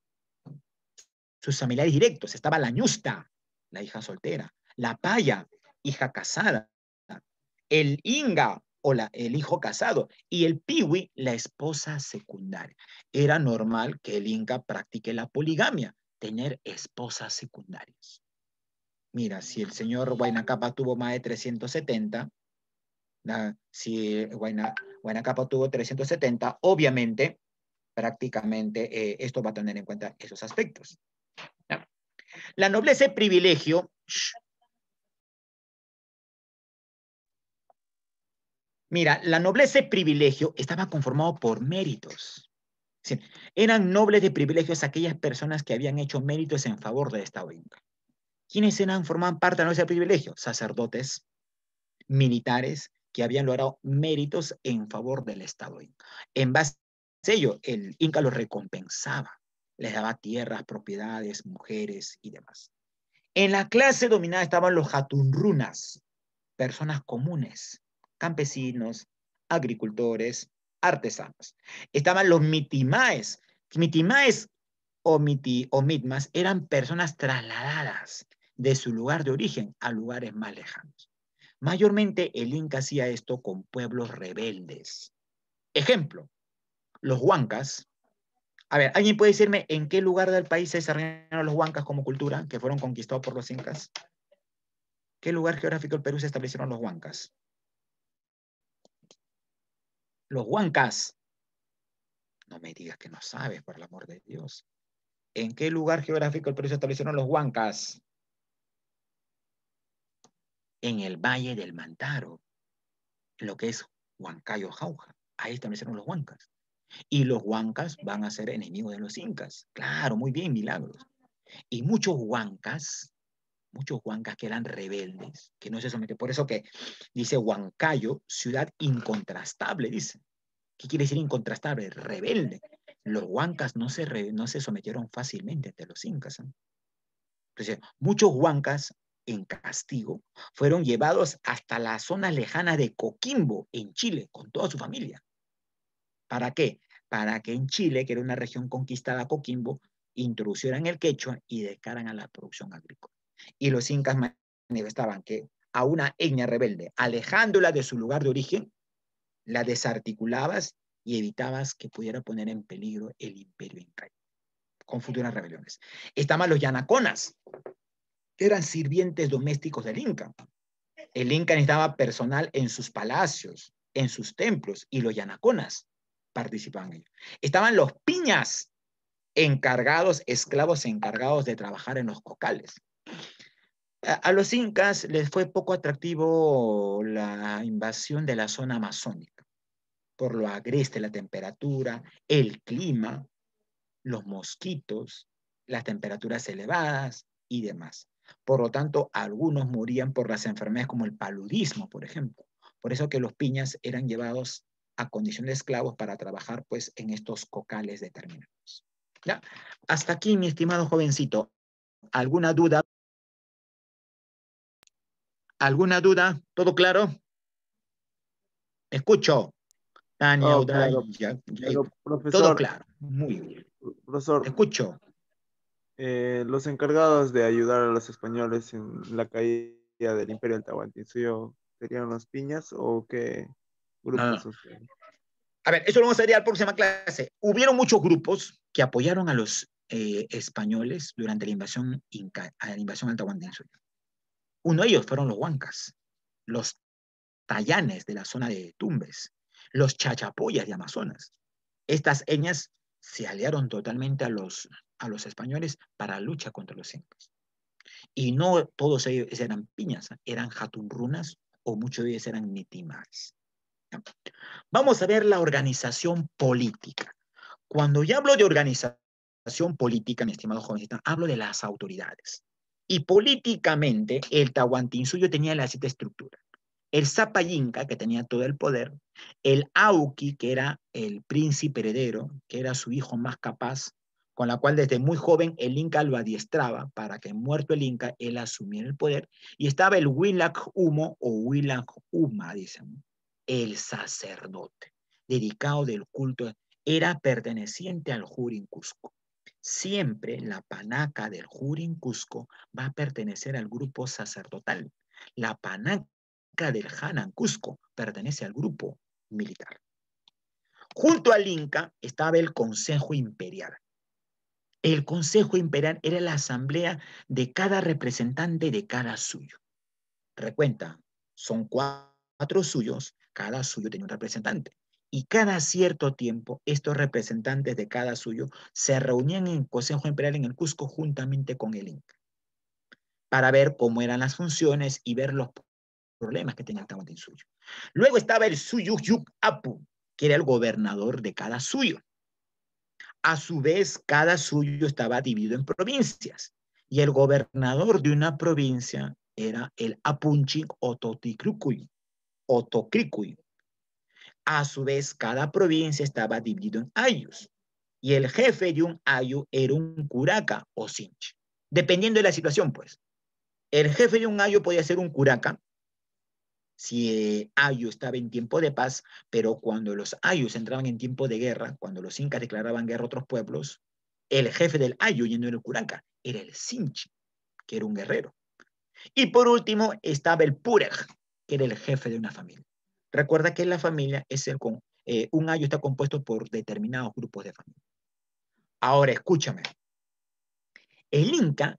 Sus familiares directos, estaba la ñusta, la hija soltera, la paya, hija casada, el Inga, el hijo casado y el piwi, la esposa secundaria. Era normal que el inca practique la poligamia, tener esposas secundarias. Mira, si el señor Huaynacapa tuvo más de 370, si Huaynacapa tuvo 370, obviamente, prácticamente eh, esto va a tener en cuenta esos aspectos. La nobleza y privilegio, Mira, la nobleza de privilegio estaba conformado por méritos. eran nobles de privilegios aquellas personas que habían hecho méritos en favor del Estado Inca. ¿Quiénes eran, formaban parte de la nobleza de privilegio? Sacerdotes, militares, que habían logrado méritos en favor del Estado Inca. En base a ello, el Inca los recompensaba, les daba tierras, propiedades, mujeres y demás. En la clase dominada estaban los hatunrunas, personas comunes, campesinos, agricultores, artesanos. Estaban los mitimaes. Mitimaes o, mitmas eran personas trasladadas de su lugar de origen a lugares más lejanos. Mayormente el Inca hacía esto con pueblos rebeldes. Ejemplo, los huancas. A ver, ¿alguien puede decirme en qué lugar del país se desarrollaron los huancas como cultura que fueron conquistados por los incas? ¿Qué lugar geográfico del Perú se establecieron los huancas? los huancas. No me digas que no sabes, por el amor de Dios. ¿En qué lugar geográfico el precio establecieron los huancas? En el Valle del Mantaro, lo que es Huancayo Jauja. Ahí establecieron los huancas. Y los huancas van a ser enemigos de los incas. Claro, muy bien, milagros. Y muchos huancas muchos huancas que eran rebeldes, que no se sometieron. Por eso que dice Huancayo, ciudad incontrastable, dice. ¿Qué quiere decir incontrastable? Rebelde. Los huancas no se, no se sometieron fácilmente ante los incas. ¿eh? Entonces, muchos huancas en castigo fueron llevados hasta la zona lejana de Coquimbo, en Chile, con toda su familia. ¿Para qué? Para que en Chile, que era una región conquistada, Coquimbo, introducieran el quechua y descaran a la producción agrícola y los incas manifestaban que a una etnia rebelde, alejándola de su lugar de origen, la desarticulabas y evitabas que pudiera poner en peligro el imperio inca con futuras rebeliones. Estaban los yanaconas, que eran sirvientes domésticos del Inca. El Inca necesitaba personal en sus palacios, en sus templos, y los yanaconas participaban en ello. Estaban los piñas, encargados, esclavos encargados de trabajar en los cocales. A, los incas les fue poco atractivo la invasión de la zona amazónica, por lo agreste, la temperatura, el clima, los mosquitos, las temperaturas elevadas y demás. Por lo tanto, algunos morían por las enfermedades como el paludismo, por ejemplo. Por eso que los piñas eran llevados a condiciones de esclavos para trabajar pues en estos cocales determinados. ¿Ya? Hasta aquí, mi estimado jovencito. ¿Alguna duda? ¿Alguna duda? ¿Todo claro? Escucho. Tania, profesor, todo claro. Muy bien. Profesor. Escucho. Eh, los encargados de ayudar a los españoles en la caída del Imperio del Tahuantinsuyo serían los piñas o qué grupos ah. A ver, eso lo vamos a ver en la próxima clase. Hubieron muchos grupos que apoyaron a los eh, españoles durante la invasión inca, la invasión al Tahuantinsuyo. Uno de ellos fueron los huancas, los tallanes de la zona de Tumbes, los chachapoyas de Amazonas. Estas etnias se aliaron totalmente a los, a los españoles para la lucha contra los incas. Y no todos ellos eran piñas, eran jatunrunas o muchos de ellos eran nitimares. Vamos a ver la organización política. Cuando ya hablo de organización política, mi estimado jovencita, hablo de las autoridades. Y políticamente, el Tahuantinsuyo tenía la siete estructuras. El Zapayinca, que tenía todo el poder, el Auqui, que era el príncipe heredero, que era su hijo más capaz, con la cual desde muy joven el Inca lo adiestraba para que muerto el Inca él asumiera el poder, y estaba el Huilac Humo o Huilac Huma, dicen, el sacerdote, dedicado del culto, era perteneciente al Jurin Cusco. Siempre la panaca del Jurin Cusco va a pertenecer al grupo sacerdotal. La panaca del Hanan Cusco pertenece al grupo militar. Junto al Inca estaba el Consejo Imperial. El Consejo Imperial era la asamblea de cada representante de cada suyo. Recuenta, son cuatro suyos, cada suyo tenía un representante y cada cierto tiempo estos representantes de cada suyo se reunían en el Consejo Imperial en el Cusco juntamente con el Inca para ver cómo eran las funciones y ver los problemas que tenía cada suyo. Luego estaba el yuk Apu, que era el gobernador de cada suyo. A su vez, cada suyo estaba dividido en provincias y el gobernador de una provincia era el Apunchik o Otocricuy, a su vez, cada provincia estaba dividida en ayus y el jefe de un ayu era un curaca o sinchi dependiendo de la situación, pues. El jefe de un ayu podía ser un curaca si ayu estaba en tiempo de paz, pero cuando los ayus entraban en tiempo de guerra, cuando los incas declaraban guerra a otros pueblos, el jefe del ayu yendo en el curaca, era el sinchi que era un guerrero. Y por último estaba el purej, que era el jefe de una familia. Recuerda que la familia es el eh, un año está compuesto por determinados grupos de familia. Ahora, escúchame. El Inca,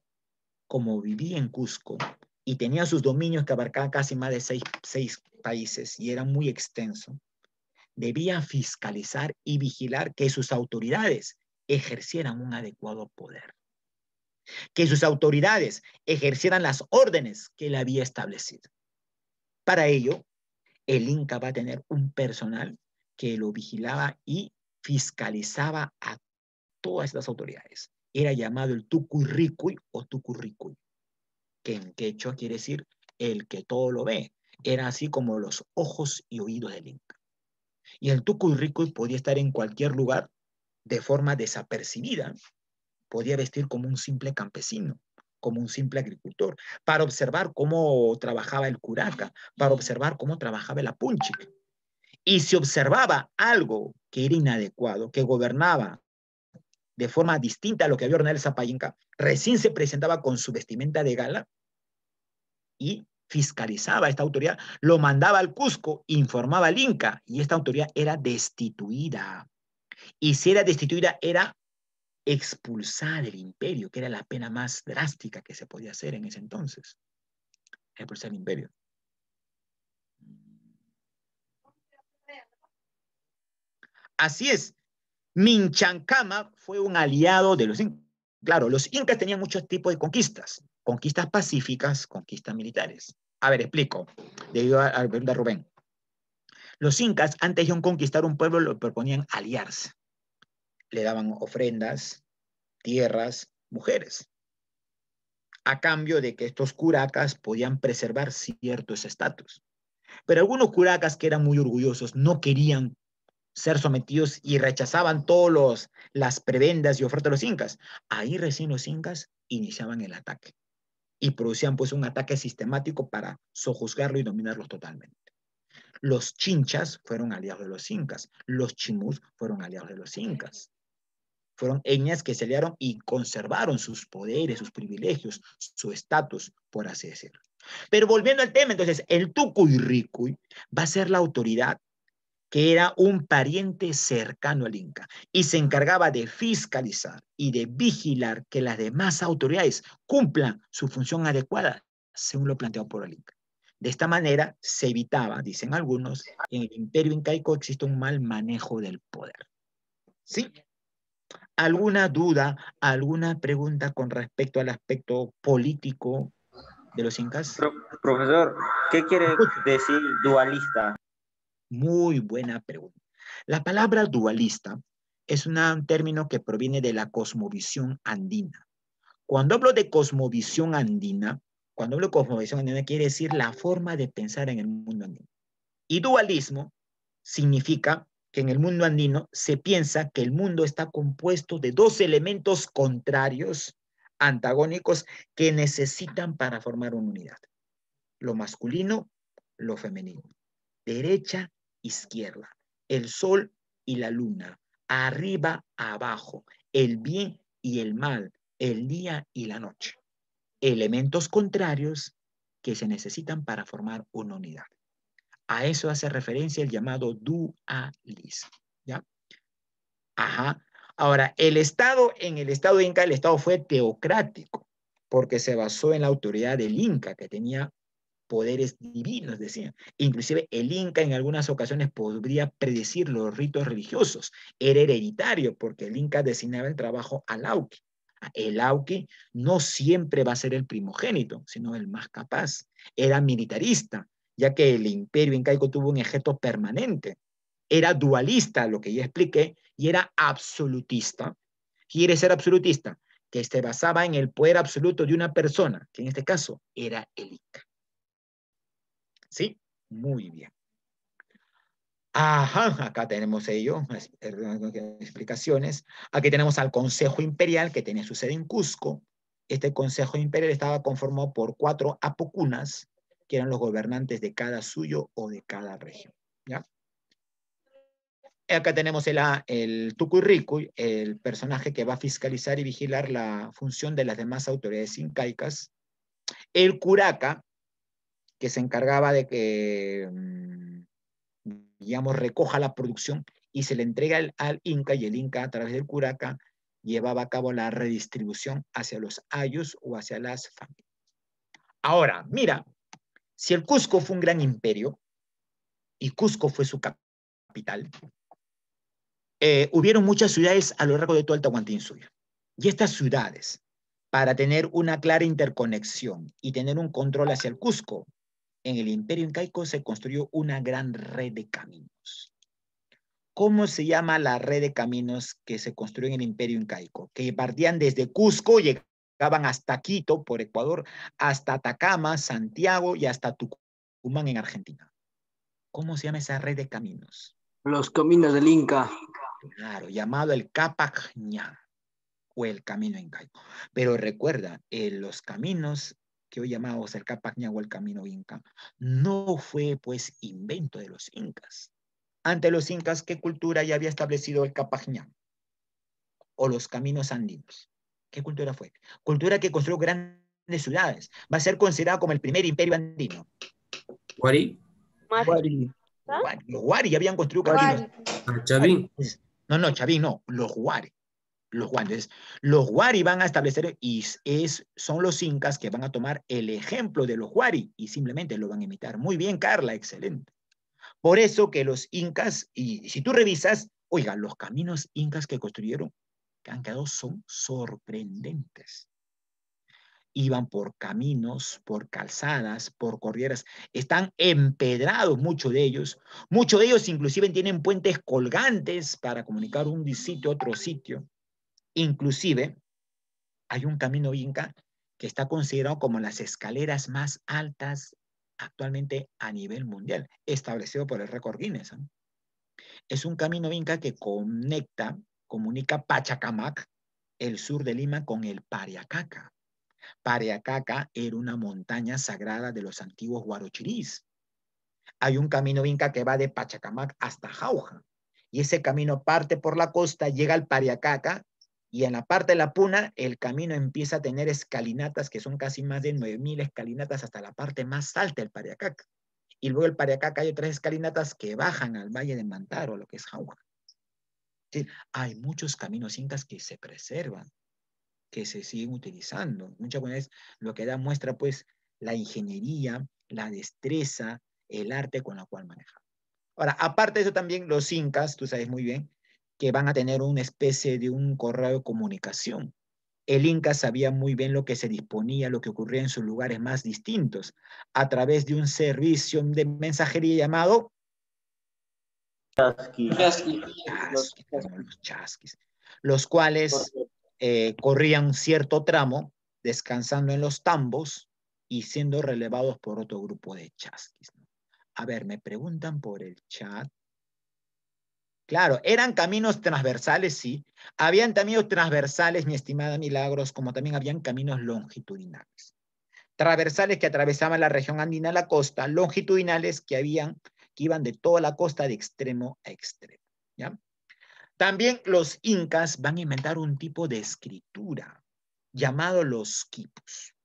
como vivía en Cusco y tenía sus dominios que abarcaban casi más de seis, seis países y era muy extenso, debía fiscalizar y vigilar que sus autoridades ejercieran un adecuado poder, que sus autoridades ejercieran las órdenes que él había establecido. Para ello, el Inca va a tener un personal que lo vigilaba y fiscalizaba a todas las autoridades. Era llamado el tucurricuy o tucurricuy, que en quechua quiere decir el que todo lo ve. Era así como los ojos y oídos del Inca. Y el tucurricuy podía estar en cualquier lugar de forma desapercibida. Podía vestir como un simple campesino, como un simple agricultor, para observar cómo trabajaba el curaca, para observar cómo trabajaba la punchica. Y si observaba algo que era inadecuado, que gobernaba de forma distinta a lo que había ordenado el Zapayinca, recién se presentaba con su vestimenta de gala y fiscalizaba a esta autoridad, lo mandaba al Cusco, informaba al Inca y esta autoridad era destituida. Y si era destituida, era expulsar el imperio, que era la pena más drástica que se podía hacer en ese entonces. Expulsar el imperio. Así es. Minchancama fue un aliado de los incas. Claro, los incas tenían muchos tipos de conquistas. Conquistas pacíficas, conquistas militares. A ver, explico. Debido a, a, Rubén. Los incas, antes de conquistar un pueblo, lo proponían aliarse le daban ofrendas, tierras, mujeres, a cambio de que estos curacas podían preservar ciertos estatus. Pero algunos curacas que eran muy orgullosos no querían ser sometidos y rechazaban todas las prebendas y ofertas de los incas. Ahí recién los incas iniciaban el ataque y producían pues un ataque sistemático para sojuzgarlo y dominarlos totalmente. Los chinchas fueron aliados de los incas, los chimús fueron aliados de los incas. Fueron etnias que se aliaron y conservaron sus poderes, sus privilegios, su estatus, por así decirlo. Pero volviendo al tema, entonces, el rikuy va a ser la autoridad que era un pariente cercano al Inca y se encargaba de fiscalizar y de vigilar que las demás autoridades cumplan su función adecuada, según lo planteado por el Inca. De esta manera se evitaba, dicen algunos, en el imperio incaico existe un mal manejo del poder. ¿Sí? alguna duda, alguna pregunta con respecto al aspecto político de los incas? profesor, ¿qué quiere decir dualista? Muy buena pregunta. La palabra dualista es un término que proviene de la cosmovisión andina. Cuando hablo de cosmovisión andina, cuando hablo de cosmovisión andina quiere decir la forma de pensar en el mundo andino. Y dualismo significa en el mundo andino se piensa que el mundo está compuesto de dos elementos contrarios, antagónicos, que necesitan para formar una unidad. Lo masculino, lo femenino. Derecha, izquierda. El sol y la luna. Arriba, abajo. El bien y el mal. El día y la noche. Elementos contrarios que se necesitan para formar una unidad. A eso hace referencia el llamado dualismo. ¿Ya? Ajá. Ahora, el Estado, en el Estado Inca, el Estado fue teocrático, porque se basó en la autoridad del Inca, que tenía poderes divinos, decía Inclusive el Inca en algunas ocasiones podría predecir los ritos religiosos. Era hereditario, porque el Inca designaba el trabajo al Auki. El Auki no siempre va a ser el primogénito, sino el más capaz. Era militarista, ya que el imperio incaico tuvo un ejeto permanente. Era dualista, lo que ya expliqué, y era absolutista. Quiere ser absolutista, que se basaba en el poder absoluto de una persona, que en este caso era el Ica. ¿Sí? Muy bien. Ajá, acá tenemos ello, explicaciones. Aquí tenemos al Consejo Imperial que tenía su sede en Cusco. Este Consejo Imperial estaba conformado por cuatro apocunas, que eran los gobernantes de cada suyo o de cada región. ¿ya? Acá tenemos el, el Tucurricuy, el personaje que va a fiscalizar y vigilar la función de las demás autoridades incaicas. El Curaca, que se encargaba de que, mm, digamos, recoja la producción y se le entrega al, al Inca, y el Inca a través del Curaca llevaba a cabo la redistribución hacia los ayus o hacia las familias. Ahora, mira, si el Cusco fue un gran imperio y Cusco fue su capital, eh, hubieron muchas ciudades a lo largo de todo el Tahuantinsuyo. Y estas ciudades, para tener una clara interconexión y tener un control hacia el Cusco, en el imperio incaico se construyó una gran red de caminos. ¿Cómo se llama la red de caminos que se construyó en el imperio incaico? Que partían desde Cusco, y llegaban hasta Quito, por Ecuador, hasta Atacama, Santiago y hasta Tucumán en Argentina. ¿Cómo se llama esa red de caminos? Los caminos del Inca. Claro, llamado el Capac o el camino incaico. Pero recuerda, eh, los caminos que hoy llamamos el Capac o el camino inca no fue pues invento de los incas. Ante los incas, ¿qué cultura ya había establecido el Capac o los caminos andinos? ¿Qué cultura fue? Cultura que construyó grandes ciudades. Va a ser considerada como el primer imperio andino. Huari. ¿Ah? Los Guari habían construido caminos. Ah, Chavín. No, no, Chavín no. Los Guari. Los Huari, los Guari van a establecer y es, son los incas que van a tomar el ejemplo de los Guari y simplemente lo van a imitar. Muy bien, Carla, excelente. Por eso que los incas, y si tú revisas, oiga, los caminos incas que construyeron han quedado son sorprendentes. Iban por caminos, por calzadas, por corrieras. Están empedrados muchos de ellos. Muchos de ellos inclusive tienen puentes colgantes para comunicar un sitio a otro sitio. Inclusive hay un camino inca que está considerado como las escaleras más altas actualmente a nivel mundial, establecido por el récord Guinness. Es un camino inca que conecta comunica Pachacamac, el sur de Lima, con el Pariacaca. Pariacaca era una montaña sagrada de los antiguos Huarochirís. Hay un camino inca que va de Pachacamac hasta Jauja. Y ese camino parte por la costa, llega al Pariacaca y en la parte de la puna el camino empieza a tener escalinatas que son casi más de 9.000 escalinatas hasta la parte más alta del Pariacaca. Y luego el Pariacaca hay otras escalinatas que bajan al valle de Mantaro, lo que es Jauja hay muchos caminos incas que se preservan, que se siguen utilizando. Muchas veces lo que da muestra, pues, la ingeniería, la destreza, el arte con la cual manejan. Ahora, aparte de eso también, los incas, tú sabes muy bien, que van a tener una especie de un correo de comunicación. El Inca sabía muy bien lo que se disponía, lo que ocurría en sus lugares más distintos, a través de un servicio de mensajería llamado los, chasquis. los cuales eh, corrían cierto tramo descansando en los tambos y siendo relevados por otro grupo de chasquis. A ver, me preguntan por el chat. Claro, eran caminos transversales, sí. Habían también transversales, mi estimada Milagros, como también habían caminos longitudinales. Traversales que atravesaban la región andina a la costa, longitudinales que habían que iban de toda la costa de extremo a extremo. ¿ya? También los incas van a inventar un tipo de escritura llamado los quipus.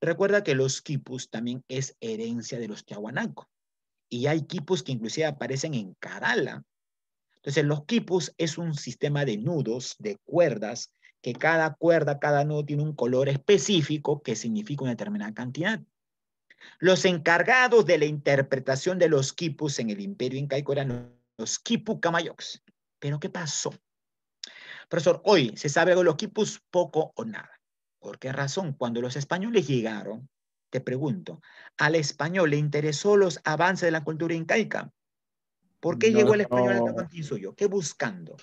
Recuerda que los quipus también es herencia de los tiahuanaco. Y hay quipus que inclusive aparecen en Kerala. Entonces, los quipus es un sistema de nudos, de cuerdas, que cada cuerda, cada nudo tiene un color específico que significa una determinada cantidad. Los encargados de la interpretación de los quipus en el imperio incaico eran los quipu Pero ¿qué pasó? Profesor, hoy se sabe de los quipus poco o nada. ¿Por qué razón? Cuando los españoles llegaron, te pregunto, al español le interesó los avances de la cultura incaica. ¿Por qué llegó el español no. al suyo? ¿Qué buscando?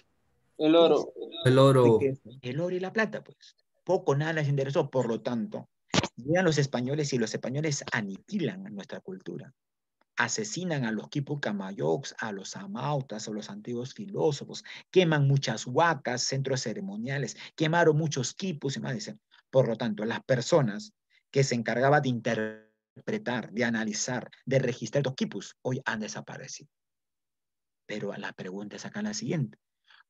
El oro. el oro. El oro y la plata, pues. Poco nada les interesó, por lo tanto, los españoles y los españoles aniquilan nuestra cultura. Asesinan a los quipucamayocs, a los amautas, a los antiguos filósofos, queman muchas huacas, centros ceremoniales, quemaron muchos quipus y más. Dicen. Por lo tanto, las personas que se encargaban de interpretar, de analizar, de registrar los quipus, hoy han desaparecido. Pero la pregunta es acá la siguiente.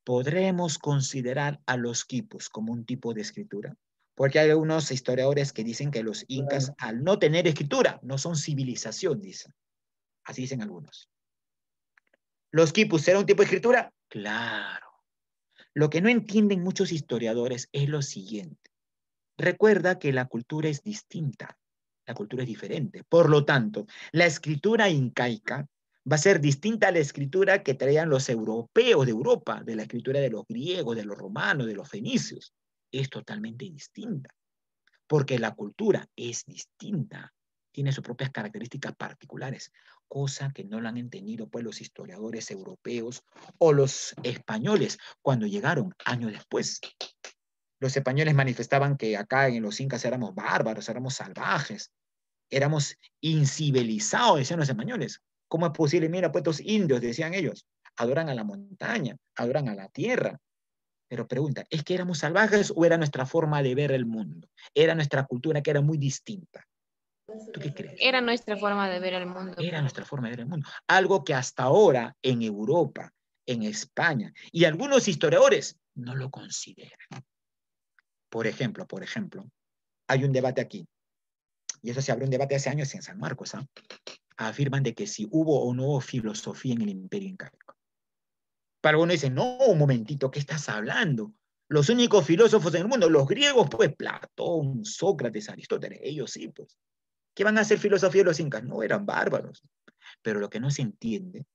¿Podremos considerar a los quipus como un tipo de escritura? porque hay algunos historiadores que dicen que los incas, al no tener escritura, no son civilización, dicen. Así dicen algunos. ¿Los quipus eran un tipo de escritura? Claro. Lo que no entienden muchos historiadores es lo siguiente. Recuerda que la cultura es distinta, la cultura es diferente. Por lo tanto, la escritura incaica va a ser distinta a la escritura que traían los europeos de Europa, de la escritura de los griegos, de los romanos, de los fenicios es totalmente distinta, porque la cultura es distinta, tiene sus propias características particulares, cosa que no la han entendido pues los historiadores europeos o los españoles cuando llegaron años después. Los españoles manifestaban que acá en los incas éramos bárbaros, éramos salvajes, éramos incivilizados, decían los españoles. ¿Cómo es posible? Mira, pues estos indios, decían ellos, adoran a la montaña, adoran a la tierra, pero pregunta, ¿es que éramos salvajes o era nuestra forma de ver el mundo? Era nuestra cultura que era muy distinta. ¿Tú qué crees? Era nuestra forma de ver el mundo. Era nuestra forma de ver el mundo. Algo que hasta ahora en Europa, en España y algunos historiadores no lo consideran. Por ejemplo, por ejemplo, hay un debate aquí. Y eso se abrió un debate hace años en San Marcos. ¿ah? Afirman de que si hubo o no filosofía en el imperio incaico. Para dice, no, un momentito, ¿qué estás hablando? Los únicos filósofos en el mundo, los griegos, pues Platón, Sócrates, Aristóteles, ellos sí, pues. ¿Qué van a hacer filosofía de los incas? No, eran bárbaros. Pero lo que no se entiende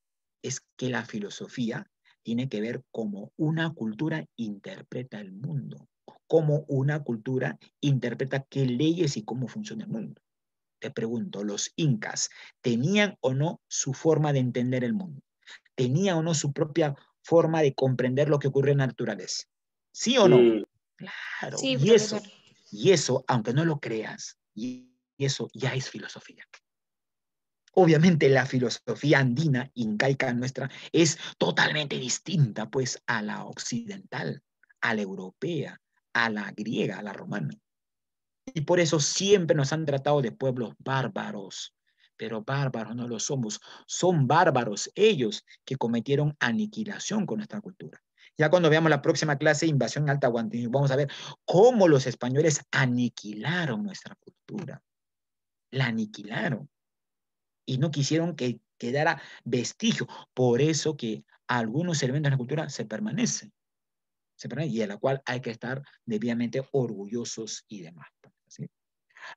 es que la filosofía tiene que ver cómo una cultura interpreta el mundo, cómo una cultura interpreta qué leyes y cómo funciona el mundo. Te pregunto, ¿los incas tenían o no su forma de entender el mundo? ¿Tenían o no su propia forma de comprender lo que ocurre en la naturaleza. ¿Sí o no? Mm. Claro. y, eso, y eso, aunque no lo creas, y eso ya es filosofía. Obviamente la filosofía andina, incaica nuestra, es totalmente distinta pues a la occidental, a la europea, a la griega, a la romana. Y por eso siempre nos han tratado de pueblos bárbaros, pero bárbaros no lo somos. Son bárbaros ellos que cometieron aniquilación con nuestra cultura. Ya cuando veamos la próxima clase, invasión alta Alta vamos a ver cómo los españoles aniquilaron nuestra cultura. La aniquilaron. Y no quisieron que quedara vestigio. Por eso que algunos elementos de la cultura se permanecen. y de la cual hay que estar debidamente orgullosos y demás.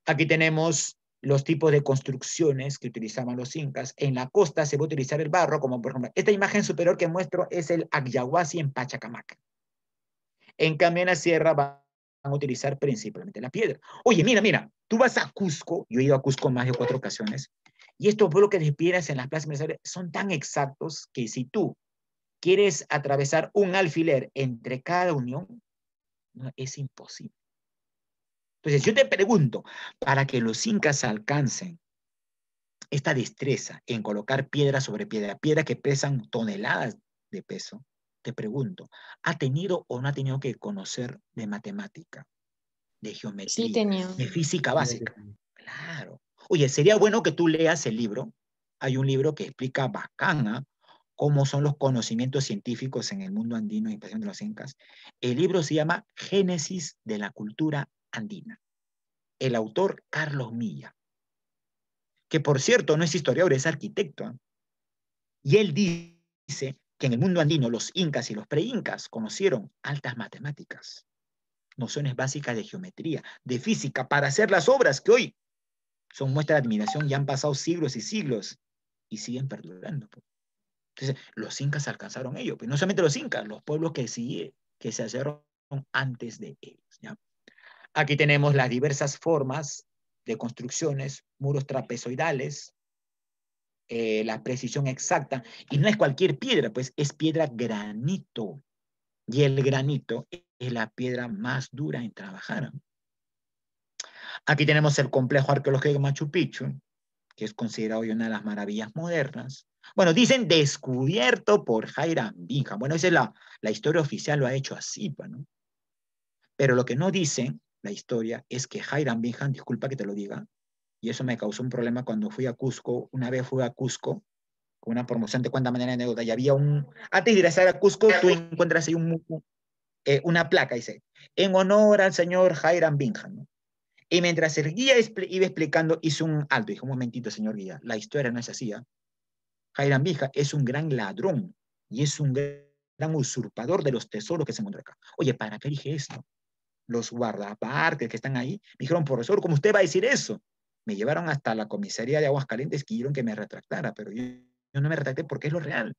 Aquí tenemos los tipos de construcciones que utilizaban los incas. En la costa se va a utilizar el barro, como por ejemplo, esta imagen superior que muestro es el Agyahuasi en Pachacamac. En cambio, sierra van a utilizar principalmente la piedra. Oye, mira, mira, tú vas a Cusco, yo he ido a Cusco más de cuatro ocasiones, y estos bloques de piedras en las plazas son tan exactos que si tú quieres atravesar un alfiler entre cada unión, no, es imposible. Entonces, yo te pregunto, para que los incas alcancen esta destreza en colocar piedra sobre piedra, piedra que pesan toneladas de peso, te pregunto, ¿ha tenido o no ha tenido que conocer de matemática, de geometría, de física básica? Claro. Oye, sería bueno que tú leas el libro. Hay un libro que explica bacana ¿ah? cómo son los conocimientos científicos en el mundo andino y de los incas. El libro se llama Génesis de la cultura andina. El autor Carlos Milla, que por cierto no es historiador, es arquitecto. ¿eh? Y él dice que en el mundo andino los incas y los preincas conocieron altas matemáticas, nociones básicas de geometría, de física, para hacer las obras que hoy son muestra de admiración y han pasado siglos y siglos y siguen perdurando. Pues. Entonces, los incas alcanzaron ello, pero pues, no solamente los incas, los pueblos que, sigue, que se hallaron antes de ellos. ¿ya? Aquí tenemos las diversas formas de construcciones, muros trapezoidales, eh, la precisión exacta. Y no es cualquier piedra, pues es piedra granito. Y el granito es la piedra más dura en trabajar. Aquí tenemos el complejo arqueológico de Machu Picchu, que es considerado hoy una de las maravillas modernas. Bueno, dicen descubierto por Hiram Bingham. Bueno, esa es la, la historia oficial, lo ha hecho así, pues, ¿no? Pero lo que no dicen la historia es que Hiram Bingham, disculpa que te lo diga, y eso me causó un problema cuando fui a Cusco, una vez fui a Cusco, con una promoción de cuánta manera de anécdota, y había un, antes de ir a Cusco, tú encuentras ahí eh, una placa, dice, en honor al señor Hiram Bingham, Y mientras el guía iba explicando, hizo un alto, dijo, un momentito, señor guía, la historia no es así, ¿eh? ¿ah? Hiram Bingham es un gran ladrón y es un gran usurpador de los tesoros que se encuentra acá. Oye, ¿para qué dije esto? los guardaparques que están ahí, me dijeron, profesor, ¿cómo usted va a decir eso? Me llevaron hasta la comisaría de Aguascalientes, quisieron que me retractara, pero yo, no me retracté porque es lo real.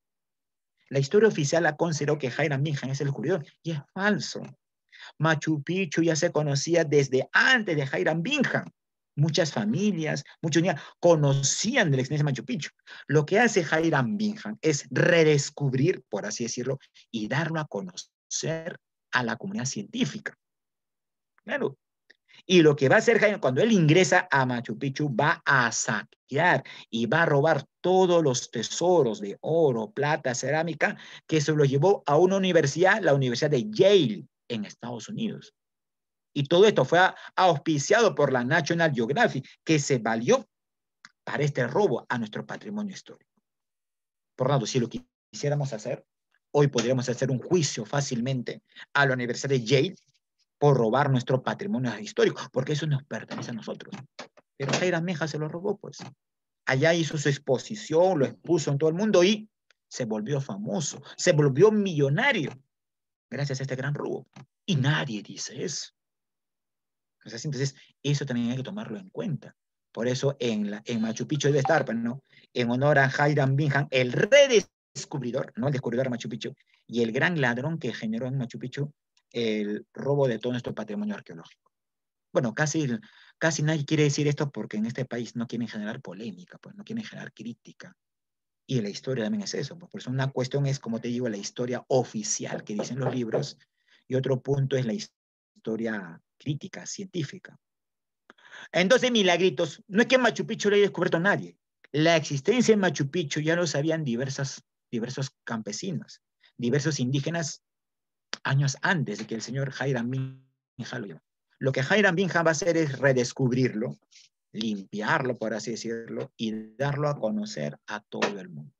La historia oficial ha considerado que Jaira Minjan es el descubridor, y es falso. Machu Picchu ya se conocía desde antes de Jairam Bingham. Muchas familias, muchos niños conocían de la existencia de Machu Picchu. Lo que hace Jairam Bingham es redescubrir, por así decirlo, y darlo a conocer a la comunidad científica. Y lo que va a hacer Jaime cuando él ingresa a Machu Picchu va a saquear y va a robar todos los tesoros de oro, plata, cerámica que se los llevó a una universidad, la Universidad de Yale en Estados Unidos. Y todo esto fue auspiciado por la National Geographic, que se valió para este robo a nuestro patrimonio histórico. Por tanto, si lo quisiéramos hacer, hoy podríamos hacer un juicio fácilmente a la Universidad de Yale por robar nuestro patrimonio histórico, porque eso nos pertenece a nosotros. Pero Jaira Meja se lo robó, pues. Allá hizo su exposición, lo expuso en todo el mundo y se volvió famoso, se volvió millonario gracias a este gran robo. Y nadie dice eso. Entonces, eso también hay que tomarlo en cuenta. Por eso en, la, en Machu Picchu debe estar, pues, ¿no? en honor a Jairam Bingham, el redescubridor, no el descubridor de Machu Picchu, y el gran ladrón que generó en Machu Picchu el robo de todo nuestro patrimonio arqueológico. Bueno, casi, casi nadie quiere decir esto porque en este país no quieren generar polémica, pues no quieren generar crítica. Y la historia también es eso. Pues, por eso una cuestión es, como te digo, la historia oficial que dicen los libros y otro punto es la historia crítica, científica. Entonces, milagritos, no es que Machu Picchu lo haya descubierto nadie. La existencia de Machu Picchu ya lo sabían diversas, diversos campesinos, diversos indígenas años antes de que el señor Jairam Minja lo Lo que Jairam Binja va a hacer es redescubrirlo, limpiarlo, por así decirlo, y darlo a conocer a todo el mundo.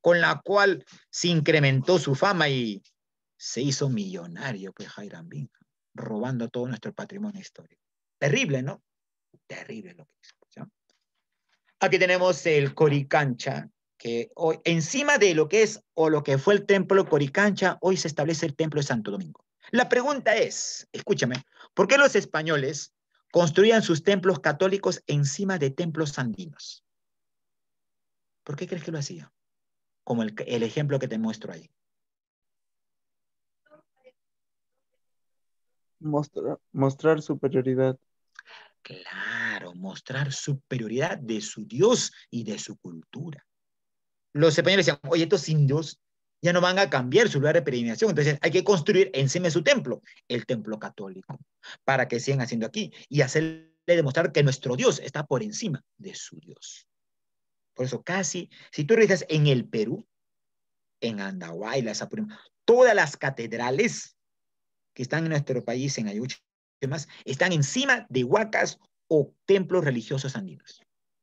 Con la cual se incrementó su fama y se hizo millonario, pues Jairam Minja, robando todo nuestro patrimonio histórico. Terrible, ¿no? Terrible lo que hizo. Aquí tenemos el Coricancha, que hoy, encima de lo que es o lo que fue el templo Coricancha, hoy se establece el templo de Santo Domingo. La pregunta es, escúchame, ¿por qué los españoles construían sus templos católicos encima de templos andinos? ¿Por qué crees que lo hacían? Como el, ejemplo que te muestro ahí. mostrar superioridad. Claro, mostrar superioridad de su Dios y de su cultura los españoles decían, oye, estos indios ya no van a cambiar su lugar de peregrinación, entonces hay que construir encima su templo, el templo católico, para que sigan haciendo aquí y hacerle demostrar que nuestro Dios está por encima de su Dios. Por eso casi, si tú revisas en el Perú, en Andahuayla, todas las catedrales que están en nuestro país, en Ayucho y demás, están encima de huacas o templos religiosos andinos.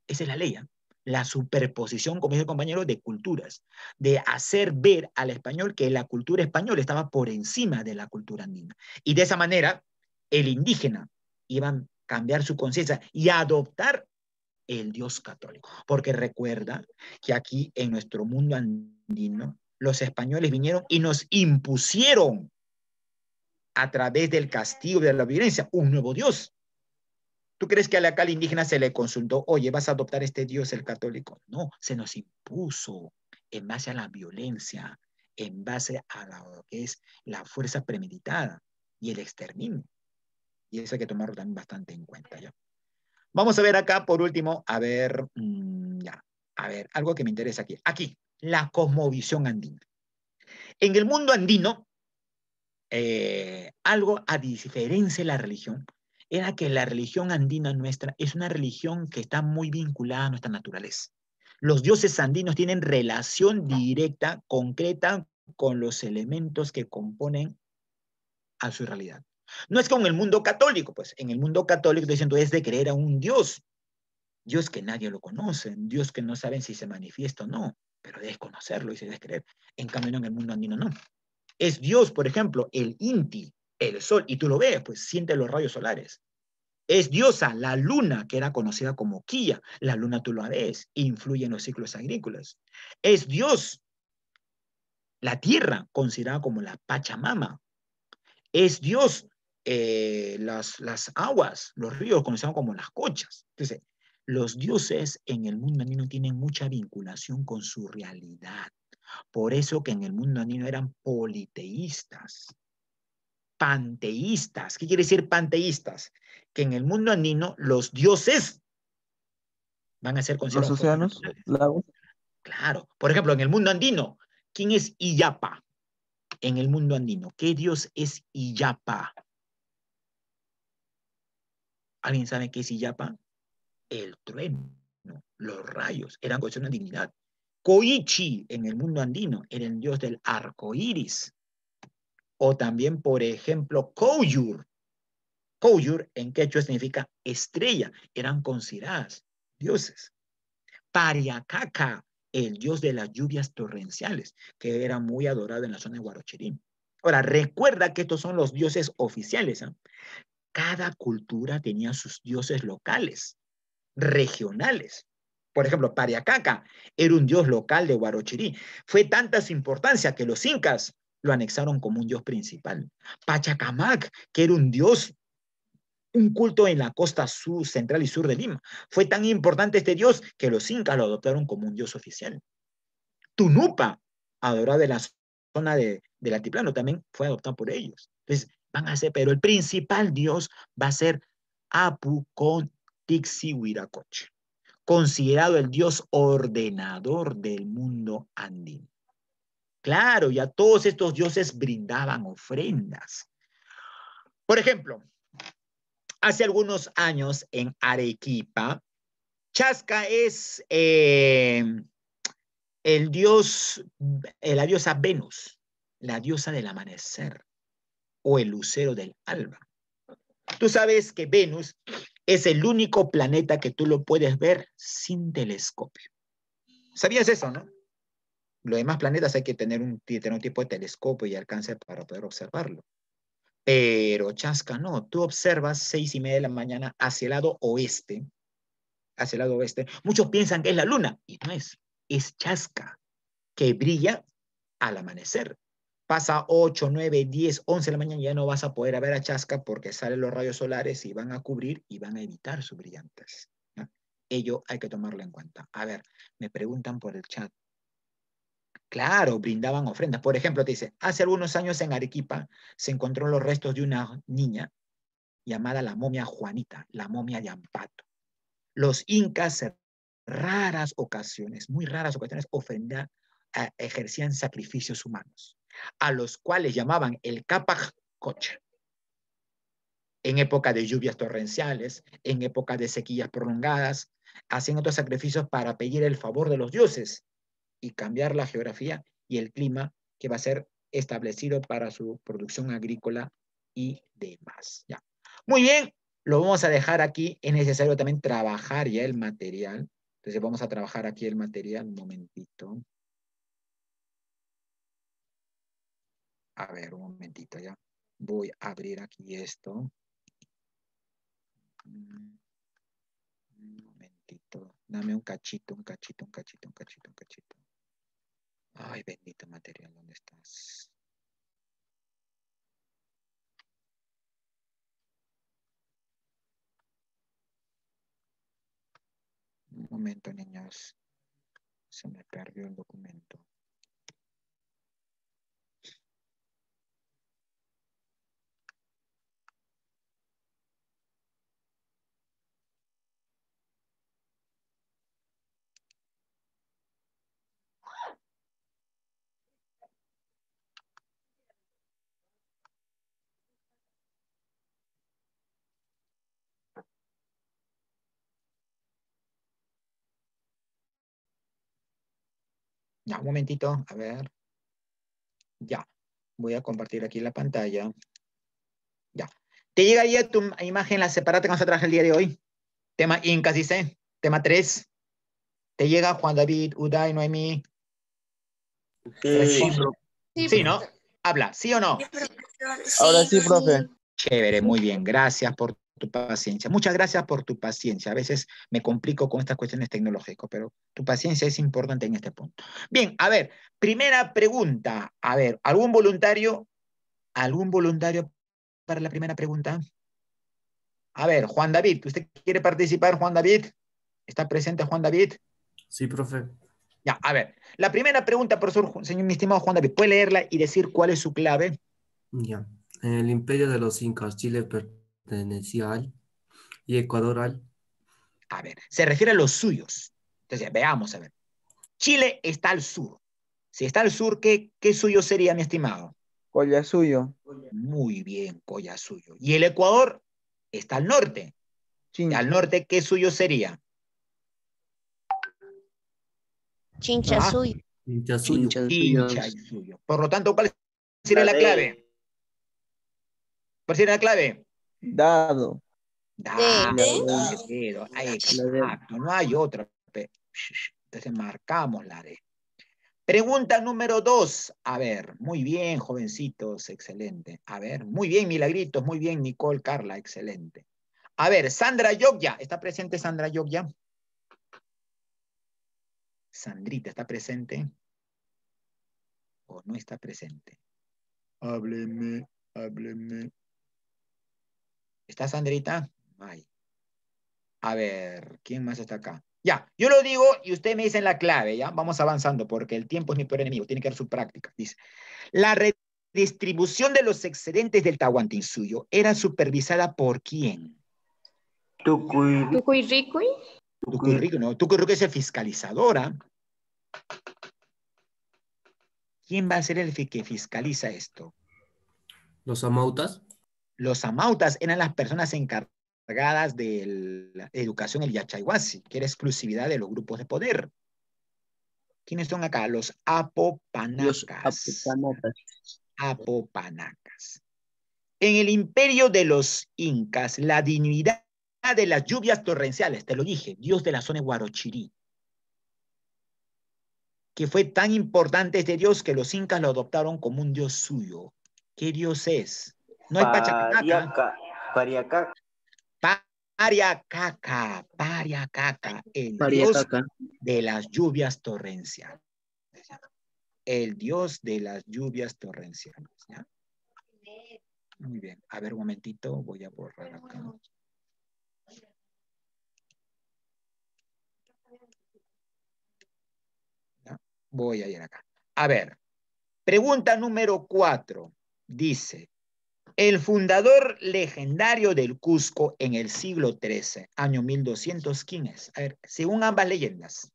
Esa es la ley. ¿ah? la superposición, como dice el compañero, de culturas, de hacer ver al español que la cultura española estaba por encima de la cultura andina. Y de esa manera, el indígena iba a cambiar su conciencia y adoptar el Dios católico. Porque recuerda que aquí en nuestro mundo andino, los españoles vinieron y nos impusieron a través del castigo de la violencia un nuevo Dios, ¿Tú crees que a la cal indígena se le consultó, oye, vas a adoptar este dios el católico? No, se nos impuso en base a la violencia, en base a lo que es la fuerza premeditada y el exterminio. Y eso hay que tomarlo también bastante en cuenta. Vamos a ver acá, por último, a ver, mm, ya, a ver, algo que me interesa aquí. Aquí, la cosmovisión andina. En el mundo andino, eh, algo a diferencia de la religión, era que la religión andina nuestra es una religión que está muy vinculada a nuestra naturaleza. Los dioses andinos tienen relación directa, concreta, con los elementos que componen a su realidad. No es con el mundo católico, pues en el mundo católico diciendo es de creer a un Dios, Dios que nadie lo conoce, Dios que no saben si se manifiesta o no, pero debes conocerlo y se debes creer. En cambio, en el mundo andino no. Es Dios, por ejemplo, el Inti, el sol, y tú lo ves, pues siente los rayos solares. Es diosa, la luna, que era conocida como quilla. la luna tú lo ves, influye en los ciclos agrícolas. Es Dios, la tierra, considerada como la Pachamama. Es Dios, eh, las, las aguas, los ríos, conocidos como las cochas. Entonces, los dioses en el mundo andino tienen mucha vinculación con su realidad. Por eso que en el mundo andino eran politeístas panteístas. ¿Qué quiere decir panteístas? Que en el mundo andino los dioses van a ser considerados. Los océanos, Claro. Por ejemplo, en el mundo andino, ¿quién es Iyapa? En el mundo andino, ¿qué dios es Iyapa? ¿Alguien sabe qué es Iyapa? El trueno, los rayos, eran cuestión de dignidad. Koichi en el mundo andino era el dios del arco iris. O también, por ejemplo, Koyur. Koyur en quechua significa estrella. Eran consideradas dioses. Pariacaca, el dios de las lluvias torrenciales, que era muy adorado en la zona de Huarochirí Ahora, recuerda que estos son los dioses oficiales. ¿ah? Cada cultura tenía sus dioses locales, regionales. Por ejemplo, Pariacaca era un dios local de Huarochirí Fue tanta su importancia que los incas lo anexaron como un dios principal. Pachacamac, que era un dios, un culto en la costa sur, central y sur de Lima. Fue tan importante este dios que los incas lo adoptaron como un dios oficial. Tunupa, adorado de la zona de, del altiplano, también fue adoptado por ellos. Entonces, van a ser, pero el principal dios va a ser Apu con Tixihuiracoche, considerado el dios ordenador del mundo andino. Claro, y a todos estos dioses brindaban ofrendas. Por ejemplo, hace algunos años en Arequipa, Chasca es eh, el dios, eh, la diosa Venus, la diosa del amanecer o el lucero del alba. Tú sabes que Venus es el único planeta que tú lo puedes ver sin telescopio. ¿Sabías eso, no? los demás planetas hay que tener un, tener tipo de telescopio y alcance para poder observarlo. Pero Chasca no, tú observas seis y media de la mañana hacia el lado oeste, hacia el lado oeste. Muchos piensan que es la luna y no es, es Chasca que brilla al amanecer. Pasa 8, 9, 10, 11 de la mañana ya no vas a poder ver a Chasca porque salen los rayos solares y van a cubrir y van a evitar su brillantes. Ello hay que tomarlo en cuenta. A ver, me preguntan por el chat, Claro, brindaban ofrendas. Por ejemplo, te dice, hace algunos años en Arequipa se encontró los restos de una niña llamada la momia Juanita, la momia de Ampato. Los incas, en eh, raras ocasiones, muy raras ocasiones, ofrenda, eh, ejercían sacrificios humanos, a los cuales llamaban el Capac En época de lluvias torrenciales, en época de sequías prolongadas, hacían otros sacrificios para pedir el favor de los dioses y cambiar la geografía y el clima que va a ser establecido para su producción agrícola y demás. Ya. Muy bien, lo vamos a dejar aquí. Es necesario también trabajar ya el material. Entonces vamos a trabajar aquí el material un momentito. A ver, un momentito ya. Voy a abrir aquí esto. Un momentito. Dame un cachito, un cachito, un cachito, un cachito, un cachito. Ay, bendito material, ¿dónde estás? Un momento, niños. Se me perdió el documento. Ya, un momentito, a ver. Ya, voy a compartir aquí la pantalla. Ya. ¿Te llega ya tu imagen, la separada que a traje el día de hoy? Tema Incas, dice. Tema 3. ¿Te llega Juan David, Uday, Noemí? Sí, sí ¿no? Habla, ¿sí o no? Ahora sí, profe. Chévere, muy bien. Gracias por tu paciencia. Muchas gracias por tu paciencia. A veces me complico con estas cuestiones tecnológicas, pero tu paciencia es importante en este punto. Bien, a ver, primera pregunta. A ver, ¿algún voluntario? ¿Algún voluntario para la primera pregunta? A ver, Juan David, ¿usted quiere participar, Juan David? ¿Está presente Juan David? Sí, profe. Ya, a ver. La primera pregunta, profesor, señor, mi estimado Juan David, ¿puede leerla y decir cuál es su clave? Ya. El imperio de los incas, Chile perdón. Tendencial y ecuadoral. A ver, se refiere a los suyos. Entonces, veamos, a ver. Chile está al sur. Si está al sur, ¿qué, suyo sería, mi estimado? Colla suyo. Muy bien, Colla suyo. Y el Ecuador está al norte. Al norte, ¿qué suyo sería? Chincha ah. suyo. suyo. Por lo tanto, ¿cuál sería la clave? ¿Cuál sería la clave? Dado. Ah, ah, Dado. no hay otra. Entonces marcamos la D. Pregunta número dos. A ver, muy bien, jovencitos, excelente. A ver, muy bien, Milagritos, muy bien, Nicole, Carla, excelente. A ver, Sandra Yogya. ¿Está presente Sandra Yogya? Sandrita, ¿está presente? ¿O no está presente? Hábleme, hábleme, ¿Está Sandrita? A ver, ¿quién más está acá? Ya, yo lo digo y usted me dicen la clave, ¿ya? Vamos avanzando porque el tiempo es mi peor enemigo, tiene que ver su práctica. Dice, la redistribución de los excedentes del Tahuantinsuyo era supervisada por quién? Tucuy. Tucuy no. es el fiscalizadora. ¿ah? ¿Quién va a ser el que fiscaliza esto? Los amautas los amautas eran las personas encargadas de la educación el yachaywasi, que era exclusividad de los grupos de poder. ¿Quiénes son acá? Los apopanacas. apopanacas. En el imperio de los incas, la dignidad de las lluvias torrenciales, te lo dije, dios de la zona de que fue tan importante este dios que los incas lo adoptaron como un dios suyo. ¿Qué dios es? No hay Pachacaca? Pariacaca. Pariacaca, Pariacaca, el dios de las lluvias torrenciales. El dios de las lluvias torrenciales. Muy bien, a ver un momentito, voy a borrar acá. Voy a ir acá. A ver, pregunta número cuatro. Dice, el fundador legendario del Cusco en el siglo XIII, año 1215. A ver, según ambas leyendas.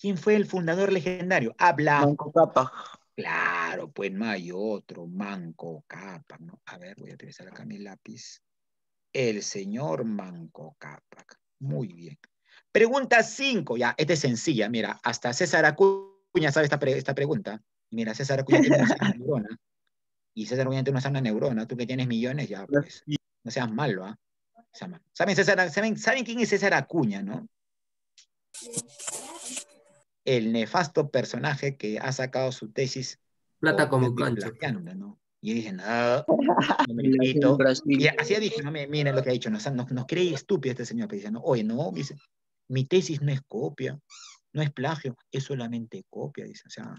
¿Quién fue el fundador legendario? Habla. Ah, Manco Capac. Claro, pues no hay otro. Manco Capac, ¿no? A ver, voy a utilizar acá mi lápiz. El señor Manco Cápac. Muy bien. Pregunta 5, ya, esta es sencilla, mira, hasta César Acuña sabe esta, esta pregunta. Mira, César Acuña tiene una neurona. Y César Acuña tiene una neurona. Tú que tienes millones, ya, pues. No seas malo, ¿ah? malo. ¿Saben, saben, ¿Saben quién es César Acuña, no? El nefasto personaje que ha sacado su tesis. Plata como cancha. ¿no? Y dije, no, me Y así dije, no, miren lo que ha dicho, nos, cree estúpido este señor. Pero dice, no, oye, no, dice, mi tesis no es copia, no es plagio, es solamente copia, dice. O sea,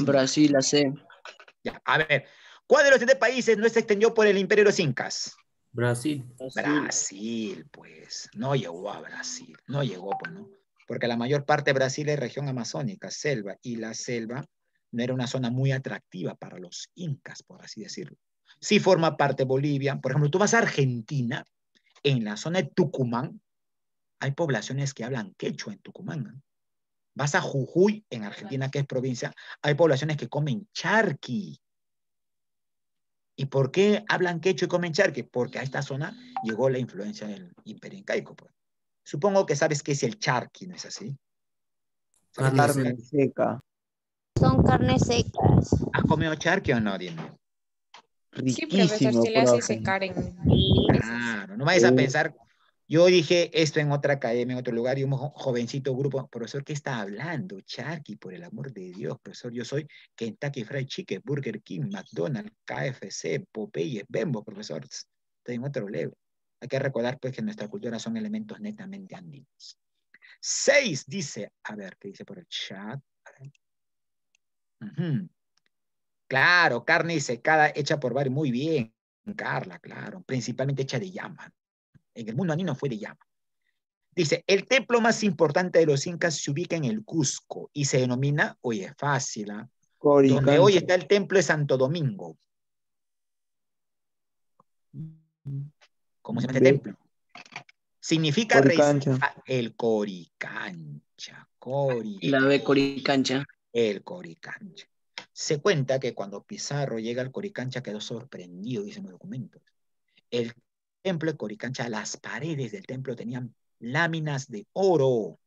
Brasil, la a ver, ¿cuál de los siete países no se extendió por el imperio de los incas? Brasil. Brasil, pues. No llegó a Brasil. No llegó, pues, ¿no? Porque la mayor parte de Brasil es región amazónica, selva, y la selva no era una zona muy atractiva para los incas, por así decirlo. Sí forma parte Bolivia. Por ejemplo, tú vas a Argentina, en la zona de Tucumán, hay poblaciones que hablan quechua en Tucumán. Vas a Jujuy, en Argentina, que es provincia, hay poblaciones que comen charqui. ¿Y por qué hablan quecho y comen charqui? Porque a esta zona llegó la influencia del imperio incaico. Pues. Supongo que sabes qué es el charqui, ¿no es así? Carne seca. Son carnes secas. ¿Has comido charqui o no, Diego? sí, profesor, pues, le hace secar en... Claro, no vayas a pensar yo dije esto en otra academia, en otro lugar, y un jovencito grupo, profesor, ¿qué está hablando? Charqui, por el amor de Dios, profesor, yo soy Kentucky Fried Chicken, Burger King, McDonald's, KFC, Popeyes, Bembo, profesor. Estoy en otro level. Hay que recordar pues que nuestra cultura son elementos netamente andinos. Seis, dice, a ver, ¿qué dice por el chat? Claro, carne secada hecha por varios, muy bien, Carla, claro, principalmente hecha de llama en el mundo andino fue de llama. Dice, el templo más importante de los incas se ubica en el Cusco y se denomina, hoy es fácil, ¿ah? donde hoy está el templo de Santo Domingo. ¿Cómo se llama este templo? Significa Coricancha. Ah, el Coricancha. Coricancha. La de Coricancha. El Coricancha. Se cuenta que cuando Pizarro llega al Coricancha quedó sorprendido, dicen los documentos. El templo de Coricancha, las paredes del templo tenían láminas de oro.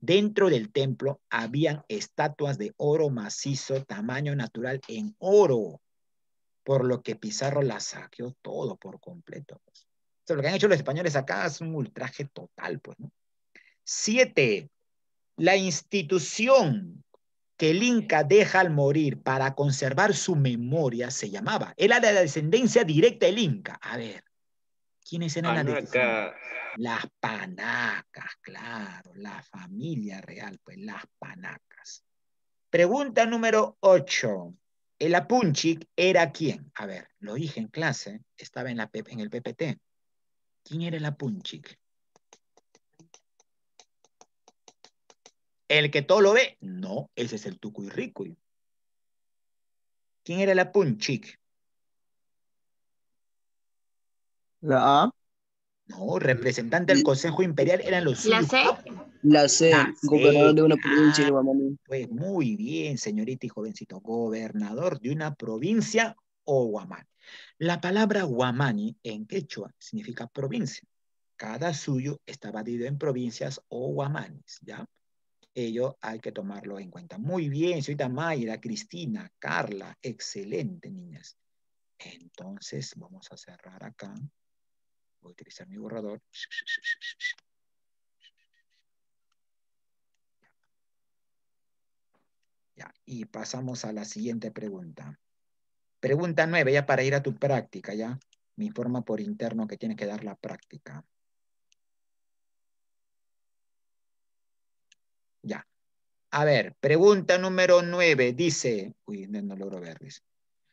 Dentro del templo habían estatuas de oro macizo, tamaño natural en oro, por lo que Pizarro las saqueó todo por completo. Pues. lo que han hecho los españoles acá es un ultraje total, pues, ¿no? Siete, la institución que el Inca deja al morir para conservar su memoria se llamaba. Era de la descendencia directa del Inca. A ver, ¿Quiénes eran ah, las Las panacas, claro, la familia real, pues las panacas. Pregunta número 8. ¿El Apunchik era quién? A ver, lo dije en clase, estaba en, la, en el PPT. ¿Quién era el Apunchik? ¿El que todo lo ve? No, ese es el Tucuy Ricuy. ¿Quién era el Apunchik? La A. No, representante del Consejo Imperial eran los La La C, gobernador de una ah, provincia. Ah, pues muy bien, señorita y jovencito, gobernador de una provincia o Guamani. La palabra guamani en quechua significa provincia. Cada suyo está dividido en provincias o guamanis, ¿ya? Ello hay que tomarlo en cuenta. Muy bien, señorita Mayra, Cristina, Carla, excelente, niñas. Entonces, vamos a cerrar acá voy a utilizar mi borrador. Ya, y pasamos a la siguiente pregunta. Pregunta nueve, ya para ir a tu práctica, ya. Me informa por interno que tiene que dar la práctica. Ya. A ver, pregunta número nueve. Dice, uy, no, logro verles.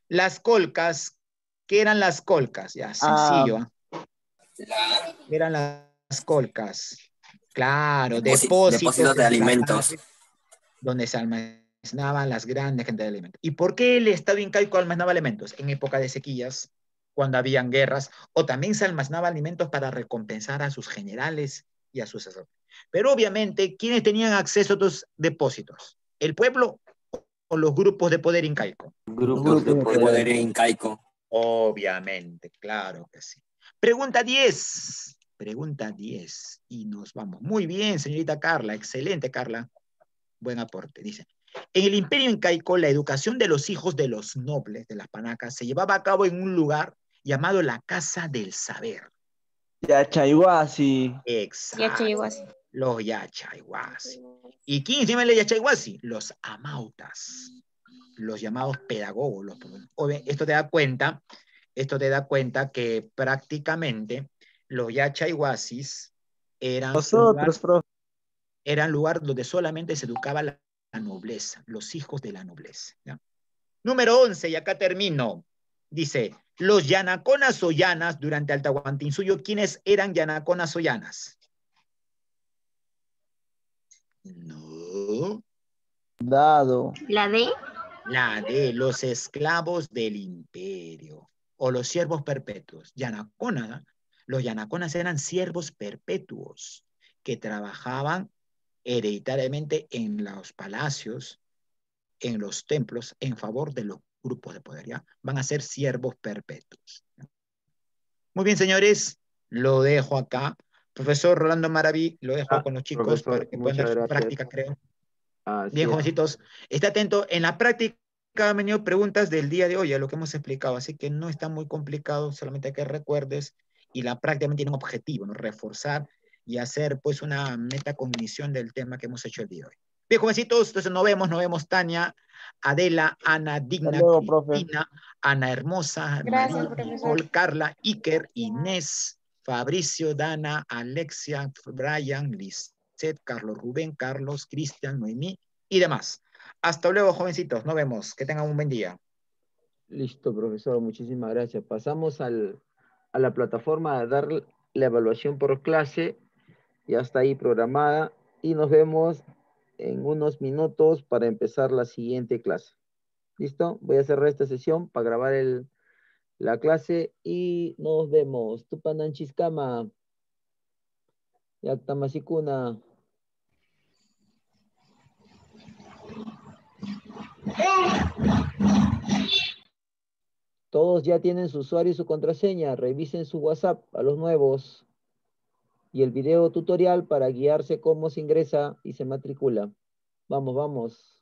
Las colcas, ¿qué eran las colcas? Ya, ah, sencillo. Eran las colcas. Claro, depósitos, de alimentos. Donde se almacenaban las grandes gentes de alimentos. ¿Y por qué el Estado incaico almacenaba alimentos? En época de sequías, cuando habían guerras, o también se almacenaba alimentos para recompensar a sus generales y a sus asesores Pero obviamente, ¿quiénes tenían acceso a estos depósitos? ¿El pueblo o los grupos de poder incaico? Grupos, de poder incaico. Obviamente, claro que sí. Pregunta 10. Pregunta 10. Y nos vamos. Muy bien, señorita Carla. Excelente, Carla. Buen aporte. Dice, en el imperio incaico, la educación de los hijos de los nobles de las panacas se llevaba a cabo en un lugar llamado la Casa del Saber. Yachayhuasi. Exacto. Yachayhuasi. Los Yachayhuasi. ¿Y quién se llama los Yachayhuasi? Los amautas, los llamados pedagogos. Los... Esto te da cuenta esto te da cuenta que prácticamente los yachayhuasis eran, Nosotros, lugar, eran lugar donde solamente se educaba la, nobleza, los hijos de la nobleza. Número 11, y acá termino. Dice, los yanaconas ollanas durante durante suyo, ¿quiénes eran yanaconas ollanas? No. Dado. ¿La D? La D, los esclavos del imperio o los siervos perpetuos. Yanacona, los yanaconas eran siervos perpetuos que trabajaban hereditariamente en los palacios, en los templos, en favor de los grupos de poder. Van a ser siervos perpetuos. Muy bien, señores, lo dejo acá. Profesor Rolando Maraví, lo dejo ah, con los chicos para que puedan hacer práctica, creo. bien, jovencitos, esté atento en la práctica acá han venido preguntas del día de hoy, a lo que hemos explicado, así que no está muy complicado, solamente que recuerdes y la práctica tiene un objetivo, ¿no? reforzar y hacer pues una metacognición del tema que hemos hecho el día de hoy. Bien, jovencitos, entonces nos vemos, nos vemos Tania, Adela, Ana, Digna, Ana Hermosa, Gracias, Carla, Iker, Inés, Fabricio, Dana, Alexia, Brian, Lizeth, Carlos Rubén, Carlos, Cristian, Noemí y demás. Hasta luego, jovencitos. Nos vemos. Que tengan un buen día. Listo, profesor. Muchísimas gracias. Pasamos a la plataforma a dar la evaluación por clase. Ya está ahí programada. Y nos vemos en unos minutos para empezar la siguiente clase. ¿Listo? Voy a cerrar esta sesión para grabar la clase y nos vemos. Todos ya tienen su usuario y su contraseña. Revisen su WhatsApp a los nuevos. Y el video tutorial para guiarse cómo se ingresa y se matricula. Vamos, vamos.